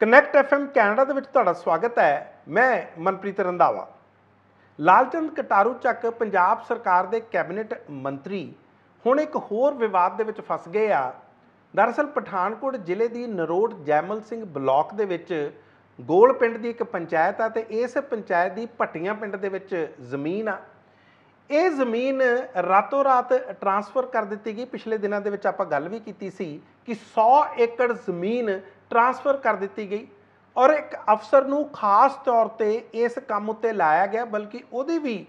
connect FM Canada ਦੇ ਵਿੱਚ ਤੁਹਾਡਾ ਸਵਾਗਤ ਹੈ ਮੈਂ ਮਨਪ੍ਰੀਤ ਰੰਦਾਵਾ ਲਾਲਚੰਦ ਕਟਾਰੂ ਚੱਕ ਪੰਜਾਬ ਸਰਕਾਰ ਦੇ ਕੈਬਨਿਟ ਮੰਤਰੀ ਹੁਣ ਇੱਕ ਹੋਰ ਵਿਵਾਦ ਦੇ ਵਿੱਚ ਫਸ ਗਏ ਆ ਦਰਅਸਲ ਪਠਾਨਕੋਟ ਜ਼ਿਲ੍ਹੇ ਦੀ ਨਰੋਟ ਜੈਮਲ ਸਿੰਘ ਬਲਾਕ ਦੇ ਵਿੱਚ ਗੋਲ ਪਿੰਡ ਦੀ ਇੱਕ ਪੰਚਾਇਤ ਆ ਤੇ ਇਸ ਪੰਚਾਇਤ ਦੀ ਭੱਟੀਆਂ ਪਿੰਡ ਦੇ ਵਿੱਚ ਜ਼ਮੀਨ ਆ ਇਹ ਜ਼ਮੀਨ ਰਾਤੋਂ ਰਾਤ ਟਰਾਂਸਫਰ ਕਰ ਦਿੱਤੀ ਗਈ ਪਿਛਲੇ ਦਿਨਾਂ ਦੇ ਵਿੱਚ ਆਪਾਂ ਗੱਲ ਵੀ ਕੀਤੀ ਸੀ ਕਿ 100 ਏਕੜ ਜ਼ਮੀਨ ਟ੍ਰਾਂਸਫਰ ਕਰ ਦਿੱਤੀ ਗਈ ਔਰ ਇੱਕ ਅਫਸਰ ਨੂੰ ਖਾਸ ਤੌਰ ਤੇ ਇਸ ਕੰਮ ਉੱਤੇ ਲਾਇਆ ਗਿਆ ਬਲਕਿ ਉਹਦੀ ਵੀ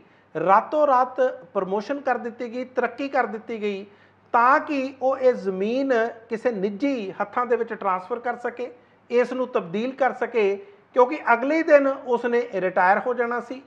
ਰਾਤੋਂ ਰਾਤ ਪ੍ਰਮੋਸ਼ਨ ਕਰ ਦਿੱਤੀ ਗਈ ਤਰੱਕੀ ਕਰ ਦਿੱਤੀ ਗਈ ਤਾਂ ਕਿ ਉਹ ਇਹ ਜ਼ਮੀਨ ਕਿਸੇ ਨਿੱਜੀ ਹੱਥਾਂ ਦੇ ਵਿੱਚ ਟ੍ਰਾਂਸਫਰ ਕਰ ਸਕੇ ਇਸ ਨੂੰ ਤਬਦੀਲ ਕਰ ਸਕੇ ਕਿਉਂਕਿ ਅਗਲੇ ਦਿਨ ਉਸਨੇ ਰਿਟਾਇਰ ਹੋ ਜਾਣਾ ਸੀ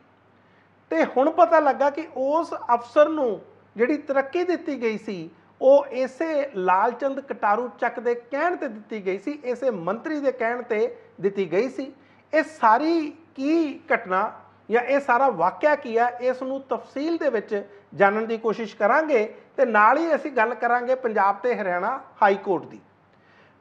ਤੇ ਹੁਣ ਪਤਾ ਲੱਗਾ ਕਿ ਉਸ ਅਫਸਰ ਨੂੰ ਜਿਹੜੀ ਤਰੱਕੀ ਦਿੱਤੀ ਗਈ ਸੀ ਉਹ ਇਸੇ ਲਾਲਚੰਦ ਕਟਾਰੂ ਚੱਕ ਦੇ ਕਹਿਣ ਤੇ ਦਿੱਤੀ ਗਈ ਸੀ ਇਸੇ ਮੰਤਰੀ ਦੇ ਕਹਿਣ ਤੇ ਦਿੱਤੀ ਗਈ ਸੀ ਇਹ ਸਾਰੀ ਕੀ ਘਟਨਾ ਜਾਂ ਇਹ ਸਾਰਾ ਵਾਕਿਆ ਕੀ ਹੈ ਇਸ ਨੂੰ ਤਫਸੀਲ ਦੇ ਵਿੱਚ ਜਾਣਨ ਦੀ ਕੋਸ਼ਿਸ਼ ਕਰਾਂਗੇ ਤੇ ਨਾਲ ਹੀ ਅਸੀਂ ਗੱਲ ਕਰਾਂਗੇ ਪੰਜਾਬ ਤੇ ਹਰਿਆਣਾ ਹਾਈ ਕੋਰਟ ਦੀ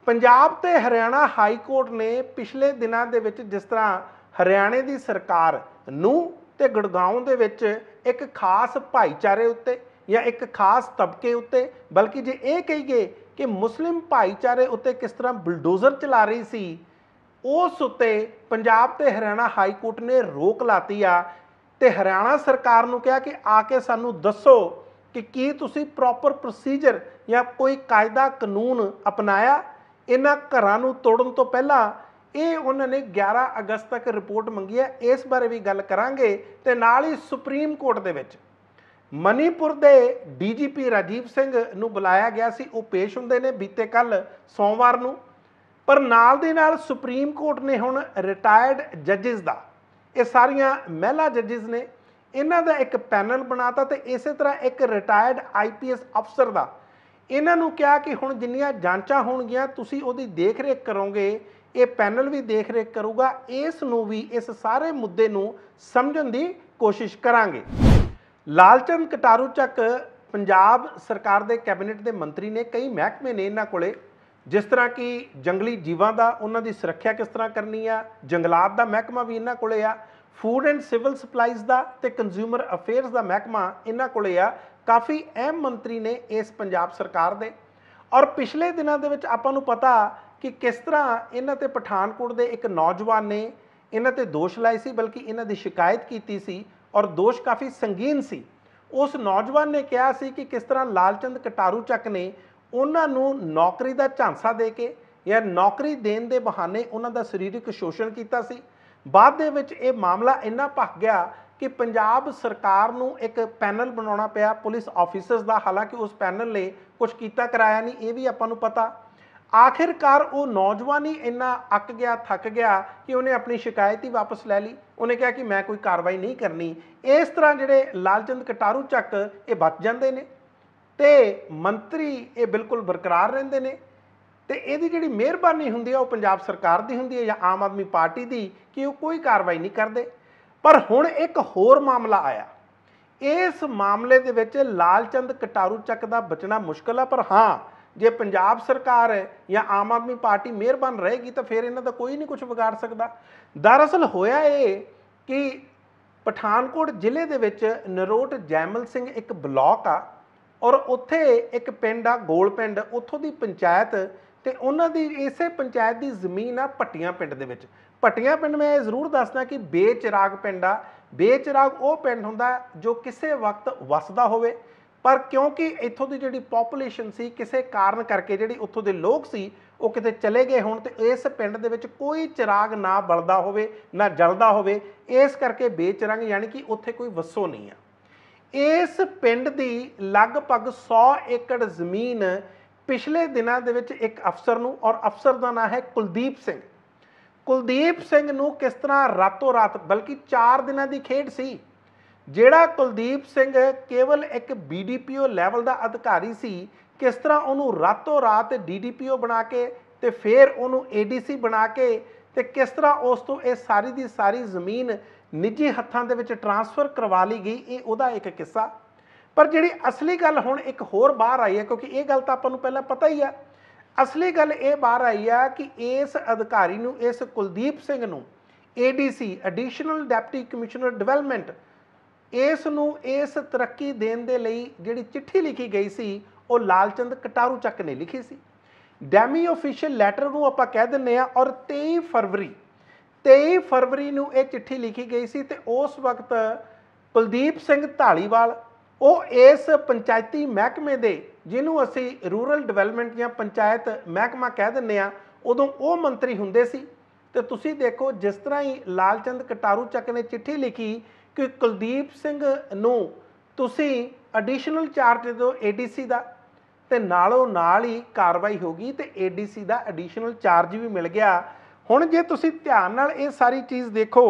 ਪੰਜਾਬ ਤੇ ਹਰਿਆਣਾ ਹਾਈ ਕੋਰਟ ਨੇ ਪਿਛਲੇ ਦਿਨਾਂ ਦੇ ਵਿੱਚ ਜਿਸ ਤਰ੍ਹਾਂ ਹਰਿਆਣੇ ਦੀ ਸਰਕਾਰ ਨੂੰ ਤੇ ਗੜਗਾਉਂ ਦੇ ਵਿੱਚ ਇੱਕ ਖਾਸ ਭਾਈਚਾਰੇ ਉੱਤੇ ਜਾਂ ਇੱਕ ਖਾਸ ਤਬਕੇ ਉੱਤੇ ਬਲਕਿ ਜੇ ਇਹ ਕਹੀਏ ਕਿ ਮੁਸਲਿਮ ਭਾਈਚਾਰੇ ਉੱਤੇ ਕਿਸ ਤਰ੍ਹਾਂ ਬਲਡੋਜ਼ਰ ਚਲਾ ਰਹੀ ਸੀ ਉਸ ਉੱਤੇ ਪੰਜਾਬ ਤੇ ਹਰਿਆਣਾ ਹਾਈ ਕੋਰਟ ਨੇ ਰੋਕ ਲਾਤੀ ਆ ਤੇ ਹਰਿਆਣਾ ਸਰਕਾਰ ਨੂੰ ਕਿਹਾ ਕਿ ਆ ਕੇ ਸਾਨੂੰ ਦੱਸੋ ਕਿ ਕੀ ਤੁਸੀਂ ਪ੍ਰੋਪਰ ਪ੍ਰੋਸੀਜਰ ਜਾਂ ਕੋਈ ਕਾਇਦਾ ਕਾਨੂੰਨ ਅਪਣਾਇਆ ਇਹਨਾਂ ਘਰਾਂ ਨੂੰ ਤੋੜਨ ਤੋਂ ਪਹਿਲਾਂ ਇਹ ਉਹਨਾਂ ਨੇ 11 ਅਗਸਤ ਤੱਕ ਰਿਪੋਰਟ ਮੰਗੀ ਹੈ ਇਸ ਬਾਰੇ ਵੀ ਗੱਲ ਕਰਾਂਗੇ ਤੇ ਨਾਲ ਹੀ ਸੁਪਰੀਮ ਕੋਰਟ ਦੇ ਵਿੱਚ ਮਨੀਪੁਰ ਦੇ ਡੀਜੀਪੀ ਰਾਜੀਵ ਸਿੰਘ ਨੂੰ ਬੁਲਾਇਆ ਗਿਆ ਸੀ ਉਹ ਪੇਸ਼ ਹੁੰਦੇ ਨੇ ਬੀਤੇ ਕੱਲ ਸੋਮਵਾਰ ਨੂੰ ਪਰ ਨਾਲ ਦੇ ਨਾਲ ਸੁਪਰੀਮ ਕੋਰਟ ਨੇ ਹੁਣ ਰਿਟਾਇਰਡ ਜੱਜਸ ਦਾ ਇਹ ਸਾਰੀਆਂ ਮਹਿਲਾ ਜੱਜਸ ਨੇ ਇਹਨਾਂ ਦਾ ਇੱਕ ਪੈਨਲ ਬਣਾਤਾ ਤੇ ਇਸੇ ਤਰ੍ਹਾਂ ਇੱਕ ਰਿਟਾਇਰਡ ਆਈਪੀਐਸ ਅਫਸਰ ਦਾ ਇਹਨਾਂ ਨੂੰ ਕਿਹਾ ਕਿ ਹੁਣ ਜਿੰਨੀਆਂ ਜਾਂਚਾਂ ਹੋਣਗੀਆਂ ਤੁਸੀਂ ਉਹਦੀ ਦੇਖਰੇਖ ਕਰੋਗੇ ਇਹ ਪੈਨਲ ਵੀ ਦੇਖਰੇਖ ਕਰੂਗਾ ਇਸ ਨੂੰ ਵੀ ਇਸ ਸਾਰੇ ਮੁੱਦੇ ਨੂੰ ਸਮਝਣ ਦੀ ਕੋਸ਼ਿਸ਼ ਕਰਾਂਗੇ ਲਾਲਚੰਦ ਕਟਾਰੂ ਚੱਕ ਪੰਜਾਬ ਸਰਕਾਰ ਦੇ ਕੈਬਨਿਟ ਦੇ ਮੰਤਰੀ ਨੇ ਕਈ ਮਹਿਕਮੇ ਨੇ ਇਹਨਾਂ ਕੋਲੇ ਜਿਸ ਤਰ੍ਹਾਂ ਕਿ ਜੰਗਲੀ ਜੀਵਾਂ ਦਾ ਉਹਨਾਂ ਦੀ ਸੁਰੱਖਿਆ ਕਿਸ ਤਰ੍ਹਾਂ ਕਰਨੀ ਆ ਜੰਗਲਾਤ ਦਾ ਮਹਿਕਮਾ ਵੀ ਇਹਨਾਂ ਕੋਲੇ ਆ ਫੂਡ ਐਂਡ ਸਿਵਲ ਸਪਲਾਈਜ਼ ਦਾ ਤੇ ਕੰਜ਼ਿਊਮਰ ਅਫੇਅਰਸ ਦਾ ਮਹਿਕਮਾ ਇਹਨਾਂ ਕੋਲੇ ਆ ਕਾਫੀ ਅਹਿਮ ਮੰਤਰੀ ਨੇ ਇਸ ਪੰਜਾਬ ਸਰਕਾਰ ਦੇ ਔਰ ਪਿਛਲੇ ਦਿਨਾਂ ਦੇ ਵਿੱਚ ਆਪਾਂ ਨੂੰ ਪਤਾ ਕਿ ਕਿਸ ਤਰ੍ਹਾਂ ਇਹਨਾਂ ਤੇ ਪਠਾਨਕੋਟ ਦੇ ਇੱਕ ਨੌਜਵਾਨ ਨੇ ਇਹਨਾਂ ਤੇ ਦੋਸ਼ ਲਾਇਆ ਸੀ ਬਲਕਿ ਇਹਨਾਂ ਦੀ ਸ਼ਿਕਾਇਤ ਕੀਤੀ ਸੀ ਔਰ ਦੋਸ਼ ਕਾਫੀ ਸੰਗੀਨ ਸੀ ਉਸ ਨੌਜਵਾਨ ਨੇ ਕਿਹਾ ਸੀ ਕਿ ਕਿਸ ਤਰ੍ਹਾਂ ਲਾਲਚੰਦ ਕਟਾਰੂ ਚੱਕ ਨੇ ਉਹਨਾਂ ਨੂੰ ਨੌਕਰੀ ਦਾ ਝਾਂਸਾ ਦੇ ਕੇ ਜਾਂ ਨੌਕਰੀ ਦੇਣ ਦੇ ਬਹਾਨੇ ਉਹਨਾਂ ਦਾ ਸਰੀਰਕ ਸ਼ੋਸ਼ਣ ਕੀਤਾ ਸੀ ਬਾਅਦ ਦੇ ਵਿੱਚ ਇਹ ਮਾਮਲਾ ਇੰਨਾ ਭੱਖ ਗਿਆ ਕਿ ਪੰਜਾਬ ਸਰਕਾਰ ਨੂੰ ਇੱਕ ਪੈਨਲ ਬਣਾਉਣਾ ਪਿਆ ਪੁਲਿਸ ਆਫੀਸਰਸ ਦਾ ਹਾਲਾਂਕਿ ਉਸ ਪੈਨਲ ਨੇ ਕੁਝ ਕੀਤਾ ਕਰਾਇਆ ਨਹੀਂ ਇਹ ਵੀ ਆਪਾਂ ਨੂੰ ਪਤਾ ਆਖਿਰਕਾਰ ਉਹ ਨੌਜਵਾਨ ਹੀ ਇੰਨਾ ਅੱਕ ਗਿਆ ਥੱਕ ਗਿਆ ਕਿ ਉਹਨੇ ਆਪਣੀ ਸ਼ਿਕਾਇਤ ਹੀ ਵਾਪਸ ਲੈ ਲਈ ਉਹਨੇ ਕਿਹਾ ਕਿ ਮੈਂ ਕੋਈ ਕਾਰਵਾਈ ਨਹੀਂ ਕਰਨੀ ਇਸ ਤਰ੍ਹਾਂ ਜਿਹੜੇ ਲਾਲਚੰਦ ਕਟਾਰੂ ਚੱਕ ਇਹ ਬਚ ਜਾਂਦੇ ਨੇ ਤੇ ਮੰਤਰੀ ਇਹ ਬਿਲਕੁਲ ਬਰਕਰਾਰ ਰਹਿੰਦੇ ਨੇ ਤੇ ਇਹਦੀ ਜਿਹੜੀ ਮਿਹਰਬਾਨੀ ਹੁੰਦੀ ਆ ਉਹ ਪੰਜਾਬ ਸਰਕਾਰ ਦੀ ਹੁੰਦੀ ਹੈ ਜਾਂ ਆਮ ਆਦਮੀ ਪਾਰਟੀ ਦੀ ਕਿ ਉਹ ਕੋਈ ਕਾਰਵਾਈ ਨਹੀਂ ਕਰਦੇ ਪਰ ਹੁਣ ਇੱਕ ਹੋਰ ਮਾਮਲਾ ਆਇਆ ਇਸ ਮਾਮਲੇ ਦੇ ਵਿੱਚ ਲਾਲਚੰਦ ਕਟਾਰੂ ਚੱਕ ਦਾ ਬਚਣਾ ਮੁਸ਼ਕਲ ਆ ਪਰ ਹਾਂ ਜੇ ਪੰਜਾਬ ਸਰਕਾਰ ਹੈ ਜਾਂ ਆਮ ਆਦਮੀ ਪਾਰਟੀ ਮਿਹਰਬਾਨ ਰਹੇਗੀ ਤਾਂ ਫਿਰ ਇਹਨਾਂ ਦਾ ਕੋਈ ਨਹੀਂ ਕੁਝ ਵਿਗਾੜ ਸਕਦਾ ਦਰਅਸਲ ਹੋਇਆ ਇਹ ਕਿ ਪਠਾਨਕੋਟ ਜ਼ਿਲ੍ਹੇ ਦੇ ਵਿੱਚ ਨਰੋਟ ਜੈਮਲ ਸਿੰਘ ਇੱਕ ਬਲਾਕ ਆ ਔਰ ਉੱਥੇ ਇੱਕ ਪਿੰਡ ਆ ਗੋਲ ਪਿੰਡ ਉੱਥੋਂ ਦੀ ਪੰਚਾਇਤ ਤੇ ਉਹਨਾਂ ਦੀ ਇਸੇ ਪੰਚਾਇਤ ਦੀ ਜ਼ਮੀਨ ਆ ਪਟੀਆਂ ਪਿੰਡ ਦੇ ਵਿੱਚ ਪਟੀਆਂ ਪਿੰਡ ਮੈਂ ਇਹ ਜ਼ਰੂਰ ਦੱਸਣਾ ਕਿ ਬੇਚਿਰਾਗ ਪਿੰਡ ਆ ਬੇਚਿਰਾਗ ਉਹ ਪਿੰਡ ਹੁੰਦਾ ਜੋ ਕਿਸੇ ਵਕਤ ਵਸਦਾ ਹੋਵੇ ਪਰ ਕਿਉਂਕਿ ਇੱਥੋਂ ਦੀ ਜਿਹੜੀ ਪੋਪੂਲੇਸ਼ਨ ਸੀ ਕਿਸੇ ਕਾਰਨ ਕਰਕੇ ਜਿਹੜੀ ਉੱਥੋਂ ਦੇ ਲੋਕ ਸੀ ਉਹ ਕਿਤੇ ਚਲੇ ਗਏ ਹੁਣ ਤੇ ਇਸ ਪਿੰਡ ਦੇ ਵਿੱਚ ਕੋਈ ਚਿਰਾਗ ਨਾ ਬਲਦਾ ਹੋਵੇ ਨਾ ਜਲਦਾ ਹੋਵੇ ਇਸ ਕਰਕੇ ਬੇਚਰੰਗ ਯਾਨੀ ਕਿ ਉੱਥੇ ਕੋਈ ਵਸੋ ਨਹੀਂ ਆ ਇਸ ਪਿੰਡ ਦੀ ਲਗਭਗ 100 ਏਕੜ ਜ਼ਮੀਨ ਪਿਛਲੇ ਦਿਨਾਂ ਦੇ ਵਿੱਚ ਇੱਕ ਅਫਸਰ ਨੂੰ ਔਰ ਅਫਸਰ ਦਾ ਨਾਮ ਹੈ ਕੁਲਦੀਪ ਸਿੰਘ ਕੁਲਦੀਪ ਸਿੰਘ ਨੂੰ ਕਿਸ ਤਰ੍ਹਾਂ ਰਾਤੋਂ ਰਾਤ ਬਲਕਿ 4 ਦਿਨਾਂ ਦੀ ਖੇਡ ਸੀ ਜਿਹੜਾ ਕੁਲਦੀਪ ਸਿੰਘ ਕੇਵਲ ਇੱਕ ਬੀਡੀਪੀਓ ਲੈਵਲ ਦਾ ਅਧਿਕਾਰੀ ਸੀ ਕਿਸ ਤਰ੍ਹਾਂ ਉਹਨੂੰ ਰਾਤੋਂ ਰਾਤ ਡੀਡੀਪੀਓ ਬਣਾ ਕੇ ਤੇ ਫਿਰ ਉਹਨੂੰ ਏਡੀਸੀ ਬਣਾ ਕੇ ਤੇ ਕਿਸ ਤਰ੍ਹਾਂ ਉਸ ਤੋਂ ਇਹ ਸਾਰੀ ਦੀ ਸਾਰੀ ਜ਼ਮੀਨ ਨਿੱਜੀ ਹੱਥਾਂ ਦੇ ਵਿੱਚ ਟਰਾਂਸਫਰ ਕਰਵਾ ਲਈ ਗਈ ਇਹ ਉਹਦਾ ਇੱਕ ਕਿੱਸਾ ਪਰ ਜਿਹੜੀ ਅਸਲੀ ਗੱਲ ਹੁਣ ਇੱਕ ਹੋਰ ਬਾਹਰ ਆਈ ਹੈ ਕਿਉਂਕਿ ਇਹ ਗੱਲ ਤਾਂ ਆਪਾਂ ਨੂੰ ਪਹਿਲਾਂ ਪਤਾ ਹੀ ਆ ਅਸਲੀ ਗੱਲ ਇਹ ਬਾਹਰ ਆਈ ਆ ਕਿ ਇਸ ਅਧਿਕਾਰੀ ਨੂੰ ਇਸ ਕੁਲਦੀਪ ਸਿੰਘ ਨੂੰ ADC additional deputy commissioner development ਇਸ ਨੂੰ ਇਸ ਤਰੱਕੀ ਦੇਣ ਦੇ ਲਈ ਜਿਹੜੀ ਚਿੱਠੀ ਲਿਖੀ ਗਈ ਸੀ ਉਹ ਲਾਲਚੰਦ ਕਟਾਰੂ ਚੱਕ ਨੇ ਲਿਖੀ ਸੀ ਡੈਮੀ ਅਫੀਸ਼ੀਅਲ ਲੈਟਰ ਨੂੰ ਆਪਾਂ ਕਹਿ ਦਿੰਨੇ ਆ ਔਰ 23 ਫਰਵਰੀ 23 ਫਰਵਰੀ ਨੂੰ ਇਹ ਚਿੱਠੀ ਲਿਖੀ ਗਈ ਸੀ ਤੇ ਉਸ ਵਕਤ ਕੁਲਦੀਪ ਸਿੰਘ ਢਾਲੀਵਾਲ ਉਹ ਇਸ ਪੰਚਾਇਤੀ ਮਹਿਕਮੇ ਦੇ ਜਿਹਨੂੰ ਅਸੀਂ ਰੂਰਲ ਡਿਵੈਲਪਮੈਂਟ ਜਾਂ ਪੰਚਾਇਤ ਮਹਿਕਮਾ ਕਹਿ ਦਿੰਨੇ ਆ ਉਦੋਂ ਉਹ ਮੰਤਰੀ ਹੁੰਦੇ ਸੀ ਤੇ ਤੁਸੀਂ ਦੇਖੋ ਜਿਸ ਤਰ੍ਹਾਂ ਹੀ ਲਾਲਚੰਦ ਕਟਾਰੂ ਚੱਕ ਨੇ ਚਿੱਠੀ ਲਿਖੀ ਕਿ ਕੁਲਦੀਪ ਸਿੰਘ ਨੂੰ ਤੁਸੀਂ ਐਡੀਸ਼ਨਲ ਚਾਰਜ ਦੋ ਏਡੀਸੀ ਦਾ ਤੇ ਨਾਲੋਂ ਨਾਲ ਹੀ ਕਾਰਵਾਈ ਹੋ ਗਈ ਤੇ ਏਡੀਸੀ ਦਾ ਐਡੀਸ਼ਨਲ ਚਾਰਜ ਵੀ ਮਿਲ ਗਿਆ ਹੁਣ ਜੇ ਤੁਸੀਂ ਧਿਆਨ ਨਾਲ ਇਹ ਸਾਰੀ ਚੀਜ਼ ਦੇਖੋ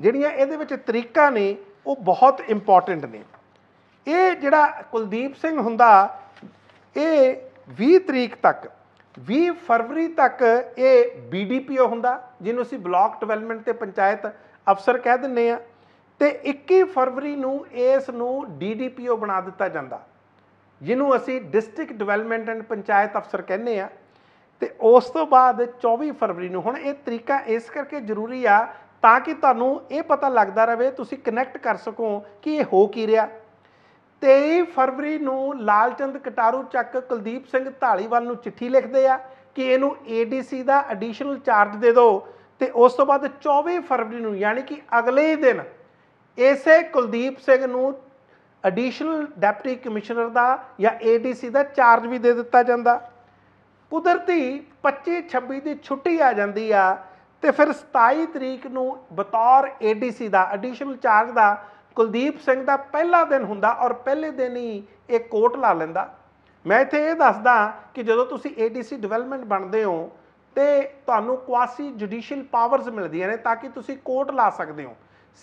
ਜਿਹੜੀਆਂ ਇਹਦੇ ਵਿੱਚ ਤਰੀਕਾ ਨੇ ਉਹ ਬਹੁਤ ਇੰਪੋਰਟੈਂਟ ਨੇ ਇਹ ਜਿਹੜਾ ਕੁਲਦੀਪ ਸਿੰਘ ਹੁੰਦਾ ਇਹ 20 ਤਰੀਕ ਤੱਕ 20 ਫਰਵਰੀ ਤੱਕ ਇਹ ਬੀਡੀਪੀਓ ਹੁੰਦਾ ਜਿਹਨੂੰ ਅਸੀਂ ਬਲਾਕ ਡਿਵੈਲਪਮੈਂਟ ਤੇ ਪੰਚਾਇਤ ਅਫਸਰ ਕਹਿ ਦਿੰਨੇ ਆ ਤੇ 21 ਫਰਵਰੀ ਨੂੰ ਇਸ ਨੂੰ ਡੀਡੀਪੀਓ ਬਣਾ ਦਿੱਤਾ ਜਾਂਦਾ ਜਿਹਨੂੰ ਅਸੀਂ ਡਿਸਟ੍ਰਿਕਟ ਡਿਵੈਲਪਮੈਂਟ ਐਂਡ ਪੰਚਾਇਤ ਅਫਸਰ ਕਹਿੰਦੇ ਆ ਤੇ ਉਸ ਤੋਂ ਬਾਅਦ 24 ਫਰਵਰੀ ਨੂੰ ਹੁਣ ਇਹ ਤਰੀਕਾ ਇਸ ਕਰਕੇ ਜ਼ਰੂਰੀ ਆ ਤਾਂ ਕਿ ਤੁਹਾਨੂੰ ਇਹ ਪਤਾ ਲੱਗਦਾ ਰਹੇ ਤੁਸੀਂ ਕਨੈਕਟ ਕਰ ਸਕੋ ਕਿ ਇਹ ਹੋ ਕੀ ਰਿਹਾ 23 ਫਰਵਰੀ ਨੂੰ ਲਾਲਚੰਦ ਕਟਾਰੂ ਚੱਕ ਕੁਲਦੀਪ ਸਿੰਘ ਢਾਲੀਵਾਲ ਨੂੰ ਚਿੱਠੀ ਲਿਖਦੇ ਆ ਕਿ ਇਹਨੂੰ ਏਡੀਸੀ ਦਾ ਐਡੀਸ਼ਨਲ ਚਾਰਜ ਦੇ ਦਿਓ ਤੇ ਉਸ ਤੋਂ ਬਾਅਦ 24 ਫਰਵਰੀ ਨੂੰ ਯਾਨੀ ਕਿ ਅਗਲੇ ਦਿਨ ਇਸੇ ਕੁਲਦੀਪ ਸਿੰਘ ਨੂੰ ਐਡੀਸ਼ਨਲ ਡਿਪਟੀ ਕਮਿਸ਼ਨਰ ਦਾ ਜਾਂ ਏਡੀਸੀ ਦਾ ਚਾਰਜ ਵੀ ਦੇ ਦਿੱਤਾ ਜਾਂਦਾ ਕੁਦਰਤੀ 25 26 ਦੀ ਛੁੱਟੀ ਆ ਜਾਂਦੀ ਆ ਤੇ ਫਿਰ 27 ਤਰੀਕ ਨੂੰ ਬਤੌਰ ਏਡੀਸੀ ਦਾ ਐਡੀਸ਼ਨਲ ਚਾਰਜ ਦਾ ਕੁਲਦੀਪ ਸਿੰਘ ਦਾ ਪਹਿਲਾ ਦਿਨ ਹੁੰਦਾ ਔਰ ਪਹਿਲੇ ਦਿਨ ਹੀ ਇਹ ਕੋਰਟ ਲਾ ਲੈਂਦਾ ਮੈਂ ਇੱਥੇ ਇਹ ਦੱਸਦਾ ਕਿ ਜਦੋਂ ਤੁਸੀਂ ਏਡੀਸੀ ਡਿਵੈਲਪਮੈਂਟ ਬਣਦੇ ਹੋ ਤੇ ਤੁਹਾਨੂੰ ਕੁਆਸੀ ਜੁਡੀਸ਼ੀਅਲ ਪਾਵਰਸ ਮਿਲਦੀਆਂ ਨੇ ਤਾਂ ਕਿ ਤੁਸੀਂ ਕੋਰਟ ਲਾ ਸਕਦੇ ਹੋ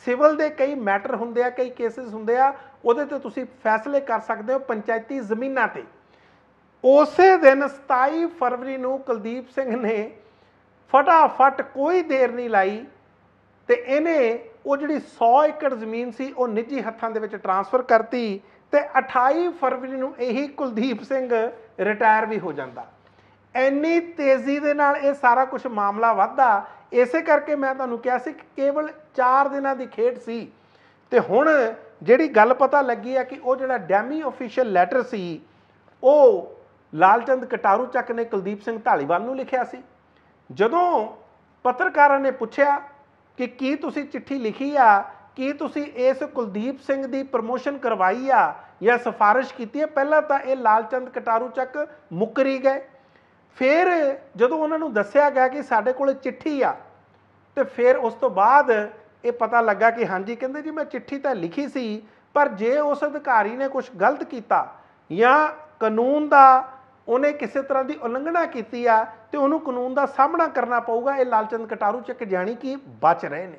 ਸਿਵਲ ਦੇ ਕਈ ਮੈਟਰ ਹੁੰਦੇ ਆ ਕਈ ਕੇਸਿਸ ਹੁੰਦੇ ਆ ਉਹਦੇ ਤੇ ਤੁਸੀਂ ਫੈਸਲੇ ਕਰ ਸਕਦੇ ਹੋ ਪੰਚਾਇਤੀ ਜ਼ਮੀਨਾਂ ਤੇ ਉਸੇ ਦਿਨ 27 ਫਰਵਰੀ ਨੂੰ ਕੁਲਦੀਪ ਸਿੰਘ ਨੇ ਫਟਾਫਟ ਕੋਈ ਦੇਰ ਨਹੀਂ ਲਾਈ ਤੇ ਇਹਨੇ ਉਹ ਜਿਹੜੀ 100 ਏਕੜ ਜ਼ਮੀਨ ਸੀ ਉਹ ਨਿੱਜੀ ਹੱਥਾਂ ਦੇ ਵਿੱਚ ਟਰਾਂਸਫਰ ਕਰਤੀ ਤੇ 28 ਫਰਵਰੀ ਨੂੰ ਇਹੀ ਕੁਲਦੀਪ ਸਿੰਘ ਰਿਟਾਇਰ ਵੀ ਹੋ ਜਾਂਦਾ ਐਨੀ ਤੇਜ਼ੀ ਦੇ ਨਾਲ ਇਹ ਸਾਰਾ ਕੁਝ ਮਾਮਲਾ ਵਧਦਾ ਇਸੇ ਕਰਕੇ ਮੈਂ ਤੁਹਾਨੂੰ ਕਿਹਾ ਸੀ ਕਿ ਕੇਵਲ 4 ਦਿਨਾਂ ਦੀ ਖੇਡ ਸੀ ਤੇ ਹੁਣ ਜਿਹੜੀ ਗੱਲ ਪਤਾ ਲੱਗੀ ਹੈ ਕਿ ਉਹ ਜਿਹੜਾ ਡੈਮੀ ਅਫੀਸ਼ੀਅਲ ਲੈਟਰ ਸੀ ਉਹ ਲਾਲਚੰਦ ਕਟਾਰੂ ਚੱਕ ਨੇ ਕੁਲਦੀਪ ਸਿੰਘ ਢਾਲੀਵਾਲ ਨੂੰ ਲਿਖਿਆ ਸੀ ਜਦੋਂ ਪੱਤਰਕਾਰਾਂ ਨੇ ਪੁੱਛਿਆ ਕਿ ਕੀ ਤੁਸੀਂ ਚਿੱਠੀ ਲਿਖੀ ਆ ਕੀ ਤੁਸੀਂ ਇਸ ਕੁਲਦੀਪ ਸਿੰਘ ਦੀ ਪ੍ਰੋਮੋਸ਼ਨ ਕਰਵਾਈ ਆ ਜਾਂ ਸਿਫਾਰਿਸ਼ ਕੀਤੀ ਹੈ ਪਹਿਲਾਂ ਤਾਂ ਇਹ ਲਾਲਚੰਦ ਕਟਾਰੂ ਚੱਕ ਮੁੱਕਰੀ ਗਏ ਫਿਰ ਜਦੋਂ ਉਹਨਾਂ ਨੂੰ ਦੱਸਿਆ ਗਿਆ ਕਿ ਸਾਡੇ ਕੋਲ ਚਿੱਠੀ ਆ ਤੇ ਫਿਰ ਉਸ ਤੋਂ ਬਾਅਦ ਇਹ ਪਤਾ ਲੱਗਾ ਕਿ ਹਾਂਜੀ ਕਹਿੰਦੇ ਜੀ ਮੈਂ ਚਿੱਠੀ ਤਾਂ ਲਿਖੀ ਸੀ ਪਰ ਜੇ ਉਸ ਅਧਿਕਾਰੀ ਨੇ ਕੁਝ ਗਲਤ ਕੀਤਾ ਜਾਂ ਕਾਨੂੰਨ ਦਾ ਉਹਨੇ ਕਿਸੇ ਤਰ੍ਹਾਂ ਦੀ ਉਲੰਘਣਾ ਕੀਤੀ ਆ ਤੇ ਉਹਨੂੰ ਕਾਨੂੰਨ ਦਾ ਸਾਹਮਣਾ ਕਰਨਾ ਪਊਗਾ ਇਹ ਲਾਲਚੰਦ ਕਟਾਰੂ ਚੱਕ ਜਾਣੀ ਕਿ ਬਚ ਰਹੇ ਨੇ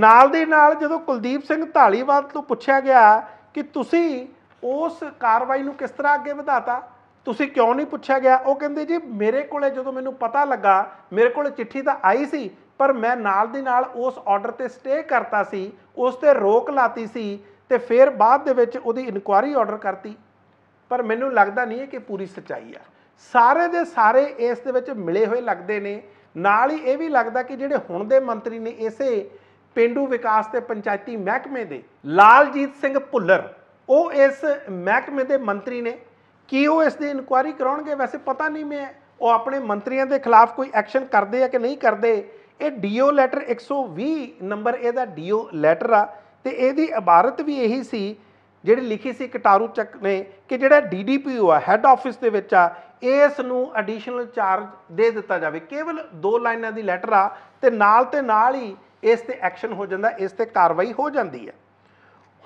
ਨਾਲ ਦੇ ਨਾਲ ਜਦੋਂ ਕੁਲਦੀਪ ਸਿੰਘ ਢਾਲੀਵਾਲ ਤੋਂ ਪੁੱਛਿਆ ਗਿਆ ਕਿ ਤੁਸੀਂ ਉਸ ਕਾਰਵਾਈ ਨੂੰ ਕਿਸ ਤਰ੍ਹਾਂ ਅੱਗੇ ਵਧਾਤਾ ਤੁਸੀਂ ਕਿਉਂ ਨਹੀਂ ਪੁੱਛਿਆ ਗਿਆ ਉਹ ਕਹਿੰਦੇ ਜੀ ਮੇਰੇ ਕੋਲੇ ਜਦੋਂ ਮੈਨੂੰ ਪਤਾ ਲੱਗਾ ਮੇਰੇ ਕੋਲ ਚਿੱਠੀ ਤਾਂ ਆਈ ਸੀ ਪਰ ਮੈਂ ਨਾਲ ਦੀ ਨਾਲ ਉਸ ਆਰਡਰ ਤੇ ਸਟੇ ਕਰਤਾ ਸੀ ਉਸ ਤੇ ਰੋਕ ਲਾਤੀ ਸੀ ਤੇ ਫਿਰ ਬਾਅਦ ਦੇ ਵਿੱਚ ਉਹਦੀ ਇਨਕੁਆਰੀ ਆਰਡਰ ਕਰਤੀ ਪਰ ਮੈਨੂੰ ਲੱਗਦਾ ਨਹੀਂ ਹੈ ਕਿ ਪੂਰੀ ਸਚਾਈ ਆ ਸਾਰੇ ਦੇ ਸਾਰੇ ਇਸ ਦੇ ਵਿੱਚ ਮਿਲੇ ਹੋਏ ਲੱਗਦੇ ਨੇ ਨਾਲ ਹੀ ਇਹ ਵੀ ਲੱਗਦਾ ਕਿ ਜਿਹੜੇ ਹੁਣ ਦੇ ਮੰਤਰੀ ਨੇ ਇਸੇ ਪਿੰਡੂ ਵਿਕਾਸ ਤੇ ਪੰਚਾਇਤੀ ਮਹਿਕਮੇ ਦੇ ਲਾਲਜੀਤ ਸਿੰਘ ਭੁੱਲਰ ਉਹ ਇਸ ਮਹਿਕਮੇ ਦੇ ਮੰਤਰੀ ਨੇ ਕੀ ਉਹ ਇਸ ਦੀ ਇਨਕੁਆਇਰੀ ਕਰਾਉਣਗੇ ਵੈਸੇ ਪਤਾ ਨਹੀਂ ਮੈਂ ਉਹ ਆਪਣੇ ਮੰਤਰੀਆਂ ਦੇ ਖਿਲਾਫ ਕੋਈ ਐਕਸ਼ਨ ਕਰਦੇ ਆ ਕਿ ਨਹੀਂ ਕਰਦੇ ਇਹ ਡੀਓ ਲੈਟਰ 120 ਨੰਬਰ ਇਹਦਾ ਡੀਓ ਲੈਟਰ ਆ ਤੇ ਇਹਦੀ ਇਬਾਰਤ ਵੀ ਇਹੀ ਸੀ ਜਿਹੜੀ ਲਿਖੀ ਸੀ ਕਟਾਰੂ ਚੱਕ ਨੇ ਕਿ ਜਿਹੜਾ ਡੀਡੀਪੀਓ ਆ ਹੈੱਡ ਆਫਿਸ ਦੇ ਵਿੱਚ ਆ ਇਸ ਨੂੰ ਐਡੀਸ਼ਨਲ ਚਾਰਜ ਦੇ ਦਿੱਤਾ ਜਾਵੇ ਕੇਵਲ ਦੋ ਲਾਈਨਾਂ ਦੀ ਲੈਟਰ ਆ ਤੇ ਨਾਲ ਤੇ ਨਾਲ ਹੀ ਇਸ ਤੇ ਐਕਸ਼ਨ ਹੋ ਜਾਂਦਾ ਇਸ ਤੇ ਕਾਰਵਾਈ ਹੋ ਜਾਂਦੀ ਹੈ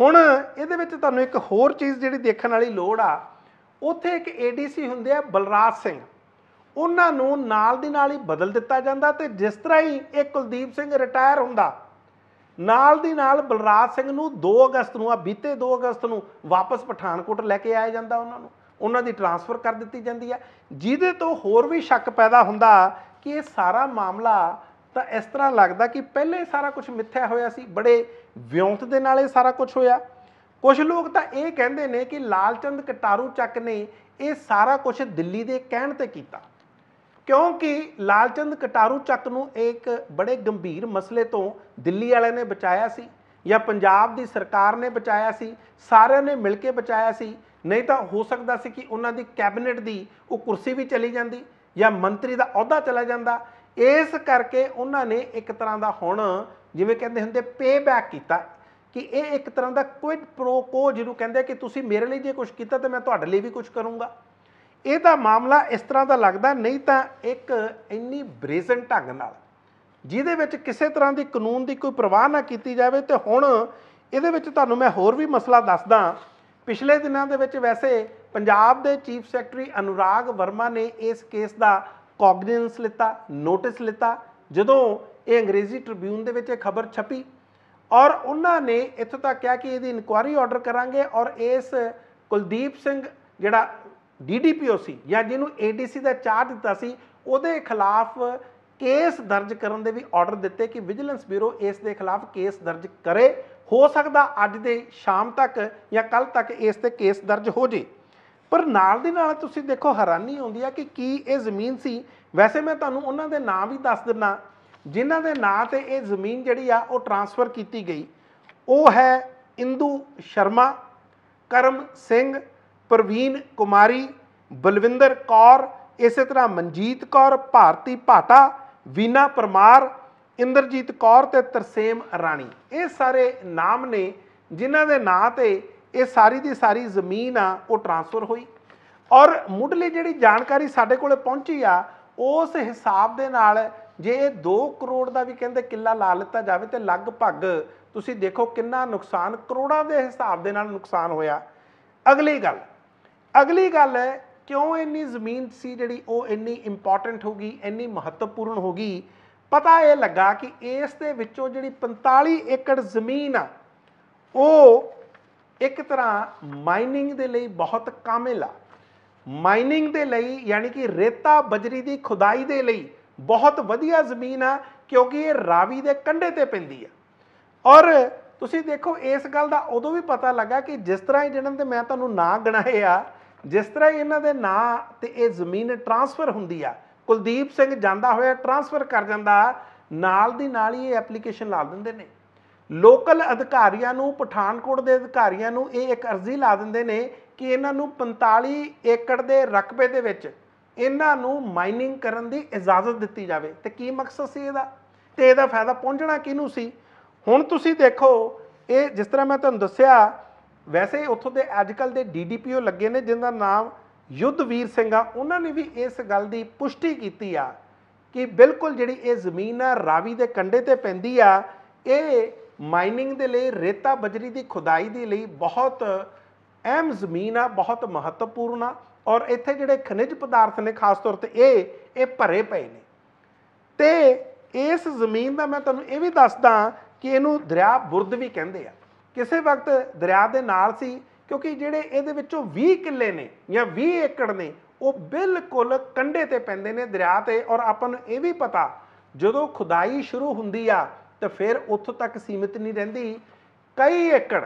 ਹੁਣ ਇਹਦੇ ਵਿੱਚ ਤੁਹਾਨੂੰ ਇੱਕ ਹੋਰ ਚੀਜ਼ ਜਿਹੜੀ ਦੇਖਣ ਵਾਲੀ ਲੋੜ ਆ ਉੱਥੇ ਇੱਕ ਏਡੀਸੀ ਹੁੰਦੇ ਆ ਬਲਰਾਜ ਸਿੰਘ ਉਹਨਾਂ ਨੂੰ ਨਾਲ ਦੀ ਨਾਲ ਹੀ ਬਦਲ ਦਿੱਤਾ ਜਾਂਦਾ ਤੇ ਜਿਸ ਤਰ੍ਹਾਂ ਹੀ ਇਹ ਕੁਲਦੀਪ ਸਿੰਘ ਰਿਟਾਇਰ ਹੁੰਦਾ ਨਾਲ ਦੀ ਨਾਲ ਬਲਰਾਜ ਸਿੰਘ ਨੂੰ 2 ਅਗਸਤ ਨੂੰ ਆ ਬੀਤੇ 2 ਅਗਸਤ ਨੂੰ ਵਾਪਸ ਪਠਾਨਕੋਟ ਲੈ ਕੇ ਆਇਆ ਜਾਂਦਾ ਉਹਨਾਂ ਨੂੰ ਉਹਨਾਂ ਦੀ ਟਰਾਂਸਫਰ ਕਰ ਦਿੱਤੀ ਜਾਂਦੀ ਹੈ ਜਿਹਦੇ ਤੋਂ ਹੋਰ ਵੀ ਸ਼ੱਕ ਪੈਦਾ ਹੁੰਦਾ ਕਿ ਇਹ ਸਾਰਾ ਮਾਮਲਾ ਤਾਂ ਇਸ ਤਰ੍ਹਾਂ ਲੱਗਦਾ ਕਿ ਪਹਿਲੇ ਸਾਰਾ ਕੁਝ ਮਿੱਥਿਆ ਹੋਇਆ ਸੀ ਬੜੇ ਵਿਉਂਤ ਦੇ ਨਾਲ ਇਹ ਸਾਰਾ ਕੁਝ ਹੋਇਆ ਕੁਝ ਲੋਕ ਤਾਂ ਇਹ ਕਹਿੰਦੇ ਨੇ ਕਿ ਲਾਲਚੰਦ ਕਟਾਰੂ ਚੱਕ ਨੇ ਇਹ ਸਾਰਾ ਕੁਝ ਦਿੱਲੀ ਦੇ ਕਹਿਣ ਤੇ ਕੀਤਾ ਕਿਉਂਕਿ ਲਾਲਚੰਦ ਕਟਾਰੂ ਚੱਕ ਨੂੰ ਇੱਕ ਬੜੇ ਗੰਭੀਰ ਮਸਲੇ ਤੋਂ ਦਿੱਲੀ ਵਾਲਿਆਂ ਨੇ ਬਚਾਇਆ ਸੀ ਜਾਂ ਪੰਜਾਬ ਦੀ ਸਰਕਾਰ ਨੇ ਬਚਾਇਆ ਸੀ ਸਾਰਿਆਂ ਨੇ ਮਿਲ ਕੇ ਬਚਾਇਆ ਸੀ ਨਹੀਂ ਤਾਂ ਹੋ ਸਕਦਾ ਸੀ ਕਿ ਉਹਨਾਂ ਦੀ ਕੈਬਨਿਟ ਦੀ ਉਹ ਕੁਰਸੀ ਵੀ ਚਲੀ ਜਾਂਦੀ ਜਾਂ ਮੰਤਰੀ ਦਾ ਅਹੁਦਾ ਚਲਾ ਜਾਂਦਾ ਇਸ ਕਰਕੇ ਉਹਨਾਂ ਨੇ ਇੱਕ ਤਰ੍ਹਾਂ ਦਾ ਹੁਣ ਜਿਵੇਂ ਕਹਿੰਦੇ ਹੁੰਦੇ ਪੇਬੈਕ ਕੀਤਾ ਕਿ ਇਹ ਇੱਕ ਤਰ੍ਹਾਂ ਦਾ ਕੁਇਡ ਪ੍ਰੋ ਕੋ ਜਿਹਨੂੰ ਕਹਿੰਦੇ ਕਿ ਤੁਸੀਂ ਮੇਰੇ ਲਈ ਜੇ ਕੁਝ ਕੀਤਾ ਤੇ ਮੈਂ ਤੁਹਾਡੇ ਲਈ ਵੀ ਕੁਝ ਕਰੂੰਗਾ ਇਹਦਾ ਮਾਮਲਾ ਇਸ ਤਰ੍ਹਾਂ ਦਾ ਲੱਗਦਾ ਨਹੀਂ ਤਾਂ ਇੱਕ ਇੰਨੀ ਬ੍ਰੇਜ਼ਨ ਢੰਗ ਨਾਲ ਜਿਹਦੇ ਵਿੱਚ ਕਿਸੇ ਤਰ੍ਹਾਂ ਦੀ ਕਾਨੂੰਨ ਦੀ ਕੋਈ ਪ੍ਰਵਾਹ ਨਾ ਕੀਤੀ ਜਾਵੇ ਤੇ ਹੁਣ ਇਹਦੇ ਵਿੱਚ ਤੁਹਾਨੂੰ ਮੈਂ ਹੋਰ ਵੀ ਮਸਲਾ ਦੱਸਦਾ ਪਿਛਲੇ ਦਿਨਾਂ ਦੇ ਵਿੱਚ ਵੈਸੇ ਪੰਜਾਬ ਦੇ ਚੀਫ ਸੈਕਟਰੀ ਅਨੁਰਾਗ ਵਰਮਾ ਨੇ ਇਸ ਕੇਸ ਦਾ ਕੌਗਨੈਂਸ ਲਿੱਤਾ ਨੋਟਿਸ ਲਿੱਤਾ ਜਦੋਂ ਇਹ ਅੰਗਰੇਜ਼ੀ ਟ੍ਰਿਬਿਊਨ ਦੇ ਵਿੱਚ ਇਹ ਖਬਰ ਛਪੀ ਔਰ ਉਹਨਾਂ ਨੇ ਇੱਥੋਂ ਤੱਕ ਕਿਹਾ ਕਿ ਇਹਦੀ ਇਨਕੁਆਰੀ ਆਰਡਰ ਕਰਾਂਗੇ ਔਰ ਇਸ ਕੁਲਦੀਪ ਸਿੰਘ ਜਿਹੜਾ ਡੀਡੀਪੀਓ ਸੀ ਜਾਂ ਜਿਹਨੂੰ ਏਡੀਸੀ ਦਾ ਚਾਰਜ ਦਿੱਤਾ ਸੀ ਉਹਦੇ ਖਿਲਾਫ ਕੇਸ ਦਰਜ ਕਰਨ ਦੇ ਵੀ ਆਰਡਰ ਦਿੱਤੇ ਕਿ ਵਿਜੀਲੈਂਸ ਬਿਊਰੋ ਇਸ ਦੇ ਖਿਲਾਫ ਕੇਸ ਦਰਜ ਕਰੇ ਹੋ ਸਕਦਾ ਅੱਜ ਦੇ ਸ਼ਾਮ ਤੱਕ ਜਾਂ ਕੱਲ ਤੱਕ ਇਸ ਤੇ ਕੇਸ ਦਰਜ ਹੋ ਜੇ ਪਰ ਨਾਲ ਦੇ ਨਾਲ ਤੁਸੀਂ ਦੇਖੋ ਹੈਰਾਨੀ ਆਉਂਦੀ ਆ ਕਿ ਕੀ ਇਹ ਜ਼ਮੀਨ ਸੀ ਵੈਸੇ ਮੈਂ ਤੁਹਾਨੂੰ ਉਹਨਾਂ ਦੇ ਨਾਮ ਵੀ ਦੱਸ ਦਿੰਨਾ ਜਿਨ੍ਹਾਂ ਦੇ ਨਾਂ ਤੇ ਇਹ ਜ਼ਮੀਨ ਜਿਹੜੀ ਆ ਉਹ ਟਰਾਂਸਫਰ ਕੀਤੀ ਗਈ ਉਹ ਹੈ ਇੰਦੂ ਸ਼ਰਮਾ ਕਰਮ ਸਿੰਘ ਪ੍ਰਵੀਨ ਕੁਮਾਰੀ ਬਲਵਿੰਦਰ ਕੌਰ ਇਸੇ ਤਰ੍ਹਾਂ ਮਨਜੀਤ ਕੌਰ ਭਾਰਤੀ ਭਾਟਾ ਵੀਨਾ ਪਰਮਾਰ ਇੰਦਰਜੀਤ ਕੌਰ ਤੇ ਤਰਸੇਮ ਰਾਣੀ ਇਹ ਸਾਰੇ ਨਾਮ ਨੇ ਜਿਨ੍ਹਾਂ ਦੇ ਨਾਂ ਤੇ ਇਹ ਸਾਰੀ ਦੀ ਸਾਰੀ ਜ਼ਮੀਨ ਆ ਉਹ ਟਰਾਂਸਫਰ ਹੋਈ ਔਰ ਮੁੱਢਲੀ ਜਿਹੜੀ ਜਾਣਕਾਰੀ ਸਾਡੇ ਕੋਲੇ ਪਹੁੰਚੀ ਆ ਉਸ ਹਿਸਾਬ ਦੇ ਨਾਲ ਜੇ ਇਹ 2 ਕਰੋੜ ਦਾ ਵੀ ਕਹਿੰਦੇ ਕਿੱਲਾ ਲਾ ਲਿੱਤਾ ਜਾਵੇ ਤੇ ਲਗਭਗ ਤੁਸੀਂ ਦੇਖੋ ਕਿੰਨਾ ਨੁਕਸਾਨ ਕਰੋੜਾਂ ਦੇ ਹਿਸਾਬ ਦੇ ਨਾਲ ਨੁਕਸਾਨ ਹੋਇਆ ਅਗਲੀ ਗੱਲ ਅਗਲੀ ਗੱਲ ਹੈ ਕਿਉਂ ਇੰਨੀ ਜ਼ਮੀਨ ਸੀ ਜਿਹੜੀ ਉਹ ਇੰਨੀ ਇੰਪੋਰਟੈਂਟ ਹੋ ਗਈ ਇੰਨੀ ਮਹੱਤਵਪੂਰਨ ਹੋ ਗਈ ਪਤਾ ਇਹ ਲੱਗਾ ਕਿ ਇਸ ਦੇ ਵਿੱਚੋਂ ਜਿਹੜੀ 45 ਏਕੜ ਜ਼ਮੀਨ ਆ ਉਹ ਇੱਕ ਤਰ੍ਹਾਂ ਮਾਈਨਿੰਗ ਦੇ ਲਈ ਬਹੁਤ ਕਾਮਿਲ ਆ ਮਾਈਨਿੰਗ ਦੇ ਲਈ ਯਾਨੀ ਕਿ ਰੇਤਾ ਬਜਰੀ ਦੀ ਖੁਦਾਈ ਦੇ ਲਈ ਬਹੁਤ ਵਧੀਆ ਜ਼ਮੀਨ ਆ ਕਿਉਂਕਿ ਇਹ ਰਾਵੀ ਦੇ ਕੰਢੇ ਤੇ ਪੈਂਦੀ ਆ ਔਰ ਤੁਸੀਂ ਦੇਖੋ ਇਸ ਗੱਲ ਦਾ ਉਦੋਂ ਵੀ ਪਤਾ ਲੱਗਾ ਕਿ ਜਿਸ ਤਰ੍ਹਾਂ ਇਹ ਜਿਹਨਾਂ ਦੇ ਮੈਂ ਤੁਹਾਨੂੰ ਨਾਂ ਗਣਾਏ ਆ ਜਿਸ ਤਰ੍ਹਾਂ ਇਹਨਾਂ ਦੇ ਨਾਂ ਤੇ ਇਹ ਜ਼ਮੀਨ ਟਰਾਂਸਫਰ ਹੁੰਦੀ ਆ ਕੁਲਦੀਪ ਸਿੰਘ ਜਾਂਦਾ ਹੋਇਆ ਟਰਾਂਸਫਰ ਕਰ ਜਾਂਦਾ ਨਾਲ ਦੀ ਨਾਲ ਹੀ ਇਹ ਐਪਲੀਕੇਸ਼ਨ ਲਾ ਦਿੰਦੇ ਨੇ ਲੋਕਲ ਅਧਿਕਾਰੀਆਂ ਨੂੰ ਪਠਾਨਕੋਟ ਦੇ ਅਧਿਕਾਰੀਆਂ ਨੂੰ ਇਹ ਇੱਕ ਅਰਜ਼ੀ ਲਾ ਦਿੰਦੇ ਨੇ ਕਿ ਇਹਨਾਂ ਨੂੰ 45 ਏਕੜ ਦੇ ਰਕਬੇ ਦੇ ਵਿੱਚ ਇਹਨਾਂ ਨੂੰ ਮਾਈਨਿੰਗ ਕਰਨ ਦੀ ਇਜਾਜ਼ਤ ਦਿੱਤੀ ਜਾਵੇ ਤੇ ਕੀ ਮਕਸਦ ਸੀ ਇਹਦਾ ਤੇ ਇਹਦਾ ਫਾਇਦਾ ਪਹੁੰਚਣਾ ਕਿਹਨੂੰ ਸੀ ਹੁਣ ਤੁਸੀਂ ਦੇਖੋ ਇਹ ਜਿਸ ਤਰ੍ਹਾਂ ਮੈਂ ਤੁਹਾਨੂੰ ਦੱਸਿਆ ਵੈਸੇ ਉੱਥੋਂ ਦੇ ਅੱਜਕੱਲ ਦੇ ਡੀਡੀਪੀਓ ਲੱਗੇ ਨੇ ਜਿਨ੍ਹਾਂ ਦਾ ਨਾਮ ਯੁੱਧਵੀਰ ਸਿੰਘ ਆ ਉਹਨਾਂ ਨੇ ਵੀ ਇਸ ਗੱਲ ਦੀ ਪੁਸ਼ਟੀ ਕੀਤੀ ਆ ਕਿ ਬਿਲਕੁਲ ਜਿਹੜੀ ਇਹ ਜ਼ਮੀਨ ਆ ਰਾਵੀ ਦੇ ਕੰਡੇ ਤੇ ਪੈਂਦੀ ਆ ਇਹ ਮਾਈਨਿੰਗ ਦੇ ਲਈ ਰੇਤਾ ਬਜਰੀ ਦੀ ਖੁਦਾਈ ਦੇ ਲਈ ਬਹੁਤ ਅਹਿਮ ਜ਼ਮੀਨ ਆ ਬਹੁਤ ਮਹੱਤਵਪੂਰਨ ਆ ਔਰ ਇੱਥੇ ਜਿਹੜੇ ਖਣਿਜ ਪਦਾਰਥ ਨੇ ਖਾਸ ਤੌਰ ਤੇ ਇਹ ਇਹ ਭਰੇ ਪਏ ਨੇ ਤੇ ਇਸ ਜ਼ਮੀਨ ਦਾ ਮੈਂ ਤੁਹਾਨੂੰ ਇਹ ਵੀ ਦੱਸਦਾ ਕਿ ਇਹਨੂੰ ਦਰਿਆ ਬੁਰਦ ਵੀ ਕਹਿੰਦੇ ਆ ਕਿਸੇ ਵਕਤ ਦਰਿਆ ਦੇ ਨਾਲ ਸੀ ਕਿਉਂਕਿ ਜਿਹੜੇ ਇਹਦੇ ਵਿੱਚੋਂ 20 ਕਿੱਲੇ ਨੇ ਜਾਂ 20 ਏਕੜ ਨੇ ਉਹ ਬਿਲਕੁਲ ਕੰਡੇ ਤੇ ਪੈਂਦੇ ਨੇ ਦਰਿਆ ਤੇ ਔਰ ਆਪਾਂ ਨੂੰ ਇਹ ਵੀ ਪਤਾ ਜਦੋਂ ਖੁਦਾਈ ਸ਼ੁਰੂ ਹੁੰਦੀ ਆ ਤਾਂ ਫਿਰ ਉੱਥੋਂ ਤੱਕ ਸੀਮਿਤ ਨਹੀਂ ਰਹਿੰਦੀ ਕਈ ਏਕੜ